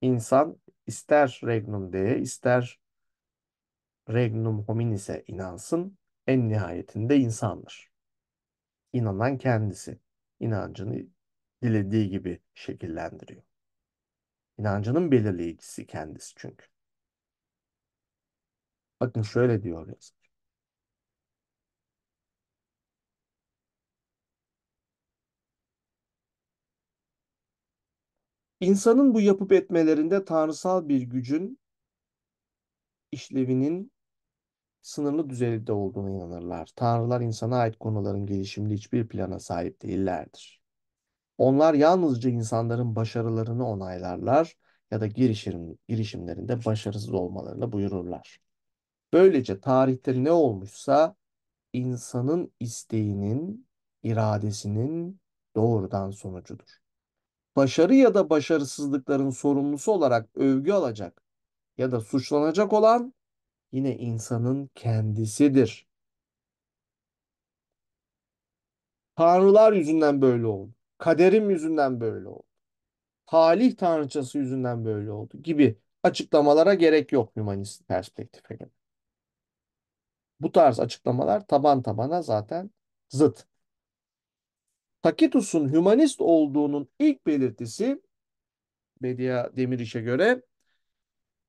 insan ister Regnum Dei ister Regnum Hominis'e inansın en nihayetinde insandır. İnanan kendisi inancını dilediği gibi şekillendiriyor. İnancının belirleyicisi kendisi çünkü. Bakın şöyle diyor yazar. İnsanın bu yapıp etmelerinde tanrısal bir gücün işlevinin sınırlı düzeyde olduğuna inanırlar. Tanrılar insana ait konuların gelişiminde hiçbir plana sahip değillerdir. Onlar yalnızca insanların başarılarını onaylarlar ya da girişim, girişimlerinde başarısız olmalarına buyururlar. Böylece tarihte ne olmuşsa insanın isteğinin, iradesinin doğrudan sonucudur başarı ya da başarısızlıkların sorumlusu olarak övgü alacak ya da suçlanacak olan yine insanın kendisidir. Tanrılar yüzünden böyle oldu. Kaderim yüzünden böyle oldu. Talih tanrıçası yüzünden böyle oldu gibi açıklamalara gerek yok hümanist perspektife göre. Bu tarz açıklamalar taban tabana zaten zıt. Tacitus'un hümanist olduğunun ilk belirtisi Bedia Demiriş'e göre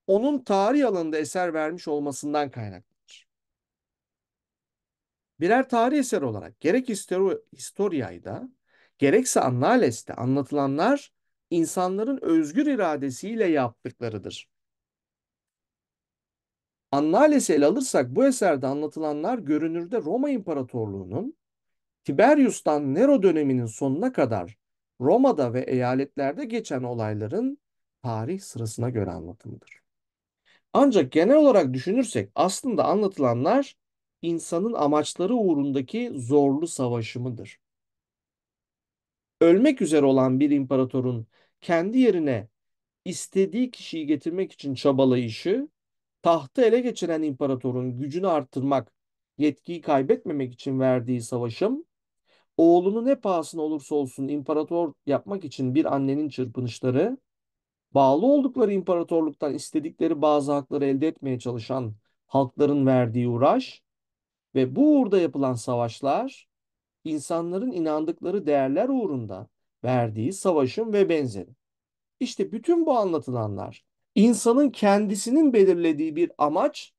onun tarih alanında eser vermiş olmasından kaynaklanır. Birer tarih eser olarak gerek Historia'da gerekse Annales'te anlatılanlar insanların özgür iradesiyle yaptıklarıdır. Annales'i ele alırsak bu eserde anlatılanlar görünürde Roma İmparatorluğu'nun Tiberius'tan Nero döneminin sonuna kadar Roma'da ve eyaletlerde geçen olayların tarih sırasına göre anlatımıdır. Ancak genel olarak düşünürsek aslında anlatılanlar insanın amaçları uğrundaki zorlu savaşımıdır. Ölmek üzere olan bir imparatorun kendi yerine istediği kişiyi getirmek için çabalayışı, tahtı ele geçiren imparatorun gücünü arttırmak, yetkiyi kaybetmemek için verdiği savaşım, Oğlunu ne pahasına olursa olsun imparator yapmak için bir annenin çırpınışları, bağlı oldukları imparatorluktan istedikleri bazı hakları elde etmeye çalışan halkların verdiği uğraş ve bu uğurda yapılan savaşlar, insanların inandıkları değerler uğrunda verdiği savaşın ve benzeri. İşte bütün bu anlatılanlar insanın kendisinin belirlediği bir amaç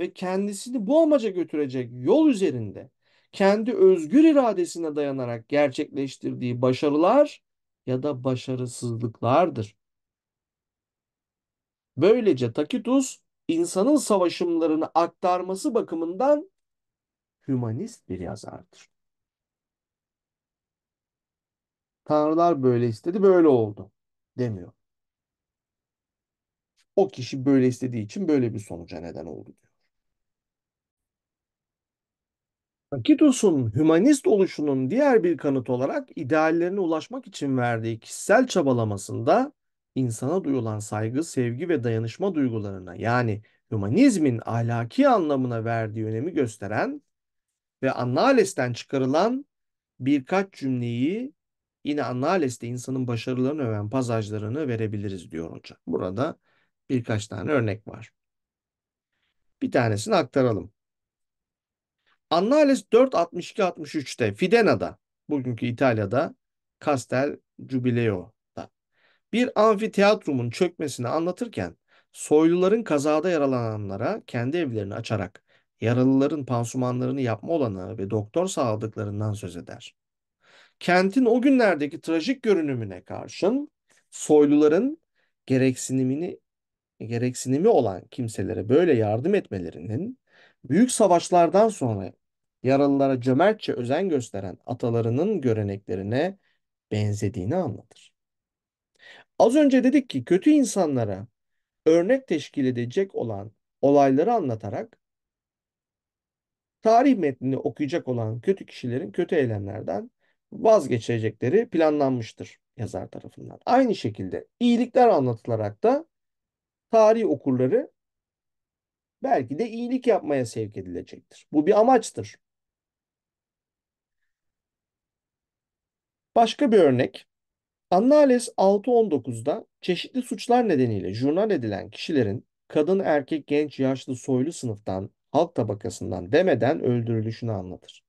ve kendisini bu amaca götürecek yol üzerinde kendi özgür iradesine dayanarak gerçekleştirdiği başarılar ya da başarısızlıklardır. Böylece Tacitus insanın savaşımlarını aktarması bakımından hümanist bir yazardır. Tanrılar böyle istedi, böyle oldu demiyor. O kişi böyle istediği için böyle bir sonuca neden oldu diyor. Akidos'un hümanist oluşunun diğer bir kanıt olarak ideallerine ulaşmak için verdiği kişisel çabalamasında insana duyulan saygı, sevgi ve dayanışma duygularına yani hümanizmin ahlaki anlamına verdiği önemi gösteren ve Annales'ten çıkarılan birkaç cümleyi yine Annales'te insanın başarılarını öven pasajlarını verebiliriz diyor hoca. Burada birkaç tane örnek var. Bir tanesini aktaralım. Annales 4.62-63'te Fidena'da, bugünkü İtalya'da Castel Giubileo'da bir amfiteyatrumun çökmesini anlatırken soyluların kazada yaralananlara kendi evlerini açarak yaralıların pansumanlarını yapma olanağı ve doktor sağladıklarından söz eder. Kentin o günlerdeki trajik görünümüne karşın soyluların gereksinimini gereksinimi olan kimselere böyle yardım etmelerinin büyük savaşlardan sonra yaralılara cömertçe özen gösteren atalarının göreneklerine benzediğini anlatır. Az önce dedik ki kötü insanlara örnek teşkil edecek olan olayları anlatarak tarih metnini okuyacak olan kötü kişilerin kötü eylemlerden vazgeçecekleri planlanmıştır yazar tarafından. Aynı şekilde iyilikler anlatılarak da tarih okurları belki de iyilik yapmaya sevk edilecektir. Bu bir amaçtır. Başka bir örnek. Annales 6.19'da çeşitli suçlar nedeniyle jurnal edilen kişilerin kadın, erkek, genç, yaşlı, soylu sınıftan, halk tabakasından demeden öldürülüşünü anlatır.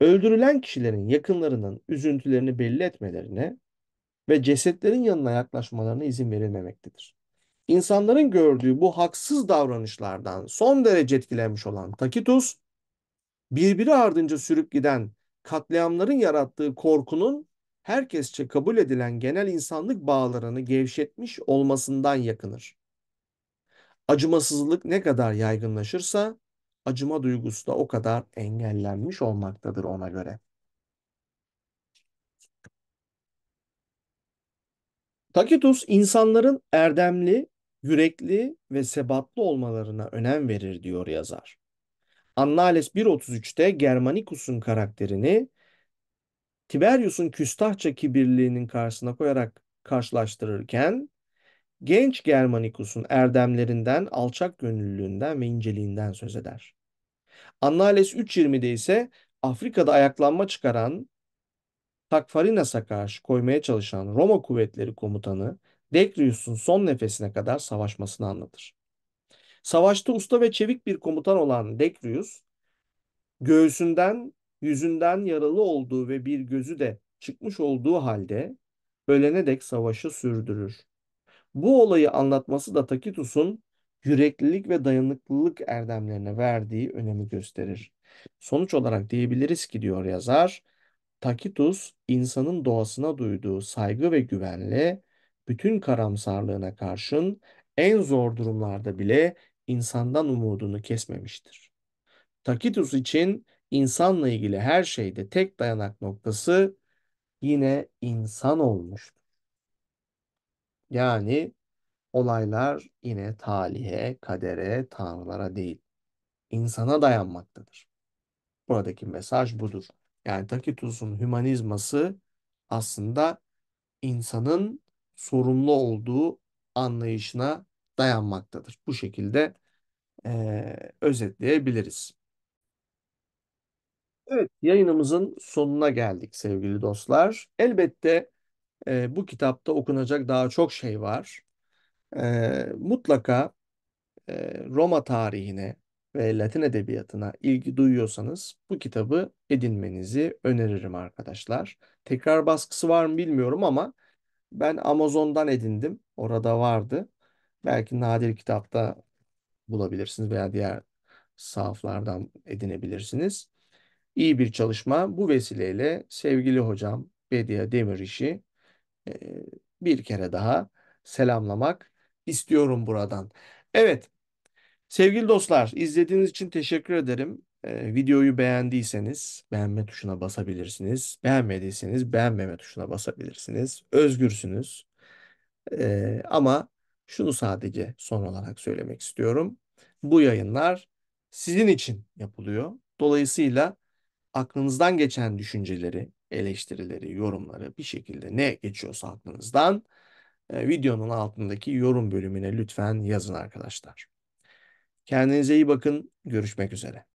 Öldürülen kişilerin yakınlarının üzüntülerini belli etmelerine ve cesetlerin yanına yaklaşmalarına izin verilmemektedir. İnsanların gördüğü bu haksız davranışlardan son derece etkilenmiş olan Takitus, birbiri ardınca sürüp giden katliamların yarattığı korkunun herkesçe kabul edilen genel insanlık bağlarını gevşetmiş olmasından yakınır. Acımasızlık ne kadar yaygınlaşırsa acıma duygusu da o kadar engellenmiş olmaktadır ona göre. Tacitus insanların erdemli, yürekli ve sebatlı olmalarına önem verir diyor yazar. Annales 1.33'te Germanicus'un karakterini Tiberius'un küstahça kibirliğinin karşısına koyarak karşılaştırırken genç Germanicus'un erdemlerinden, alçak gönüllülüğünden ve inceliğinden söz eder. Annales 3.20'de ise Afrika'da ayaklanma çıkaran Takfarinas'a karşı koymaya çalışan Roma kuvvetleri komutanı Decrius'un son nefesine kadar savaşmasını anlatır. Savaşta usta ve çevik bir komutan olan Dekrius, göğsünden, yüzünden yaralı olduğu ve bir gözü de çıkmış olduğu halde ölene dek savaşı sürdürür. Bu olayı anlatması da Takitus'un yüreklilik ve dayanıklılık erdemlerine verdiği önemi gösterir. Sonuç olarak diyebiliriz ki diyor yazar, Takitus insanın doğasına duyduğu saygı ve güvenle bütün karamsarlığına karşın en zor durumlarda bile insandan umudunu kesmemiştir. Takitus için insanla ilgili her şeyde tek dayanak noktası yine insan olmuştur. Yani olaylar yine talihe, kadere, tanrılara değil, insana dayanmaktadır. Buradaki mesaj budur. Yani Takitus'un hümanizması aslında insanın sorumlu olduğu anlayışına dayanmaktadır. Bu şekilde e, özetleyebiliriz. Evet, yayınımızın sonuna geldik sevgili dostlar. Elbette e, bu kitapta okunacak daha çok şey var. E, mutlaka e, Roma tarihine ve Latin edebiyatına ilgi duyuyorsanız bu kitabı edinmenizi öneririm arkadaşlar. Tekrar baskısı var mı bilmiyorum ama ben Amazon'dan edindim. Orada vardı. Belki nadir kitapta bulabilirsiniz veya diğer sahaflardan edinebilirsiniz. İyi bir çalışma. Bu vesileyle sevgili hocam Bediye Demiriş'i e, bir kere daha selamlamak istiyorum buradan. Evet, sevgili dostlar izlediğiniz için teşekkür ederim. E, videoyu beğendiyseniz beğenme tuşuna basabilirsiniz. Beğenmediyseniz beğenmeme tuşuna basabilirsiniz. Özgürsünüz. E, ama şunu sadece son olarak söylemek istiyorum. Bu yayınlar sizin için yapılıyor. Dolayısıyla aklınızdan geçen düşünceleri, eleştirileri, yorumları bir şekilde ne geçiyorsa aklınızdan e, videonun altındaki yorum bölümüne lütfen yazın arkadaşlar. Kendinize iyi bakın. Görüşmek üzere.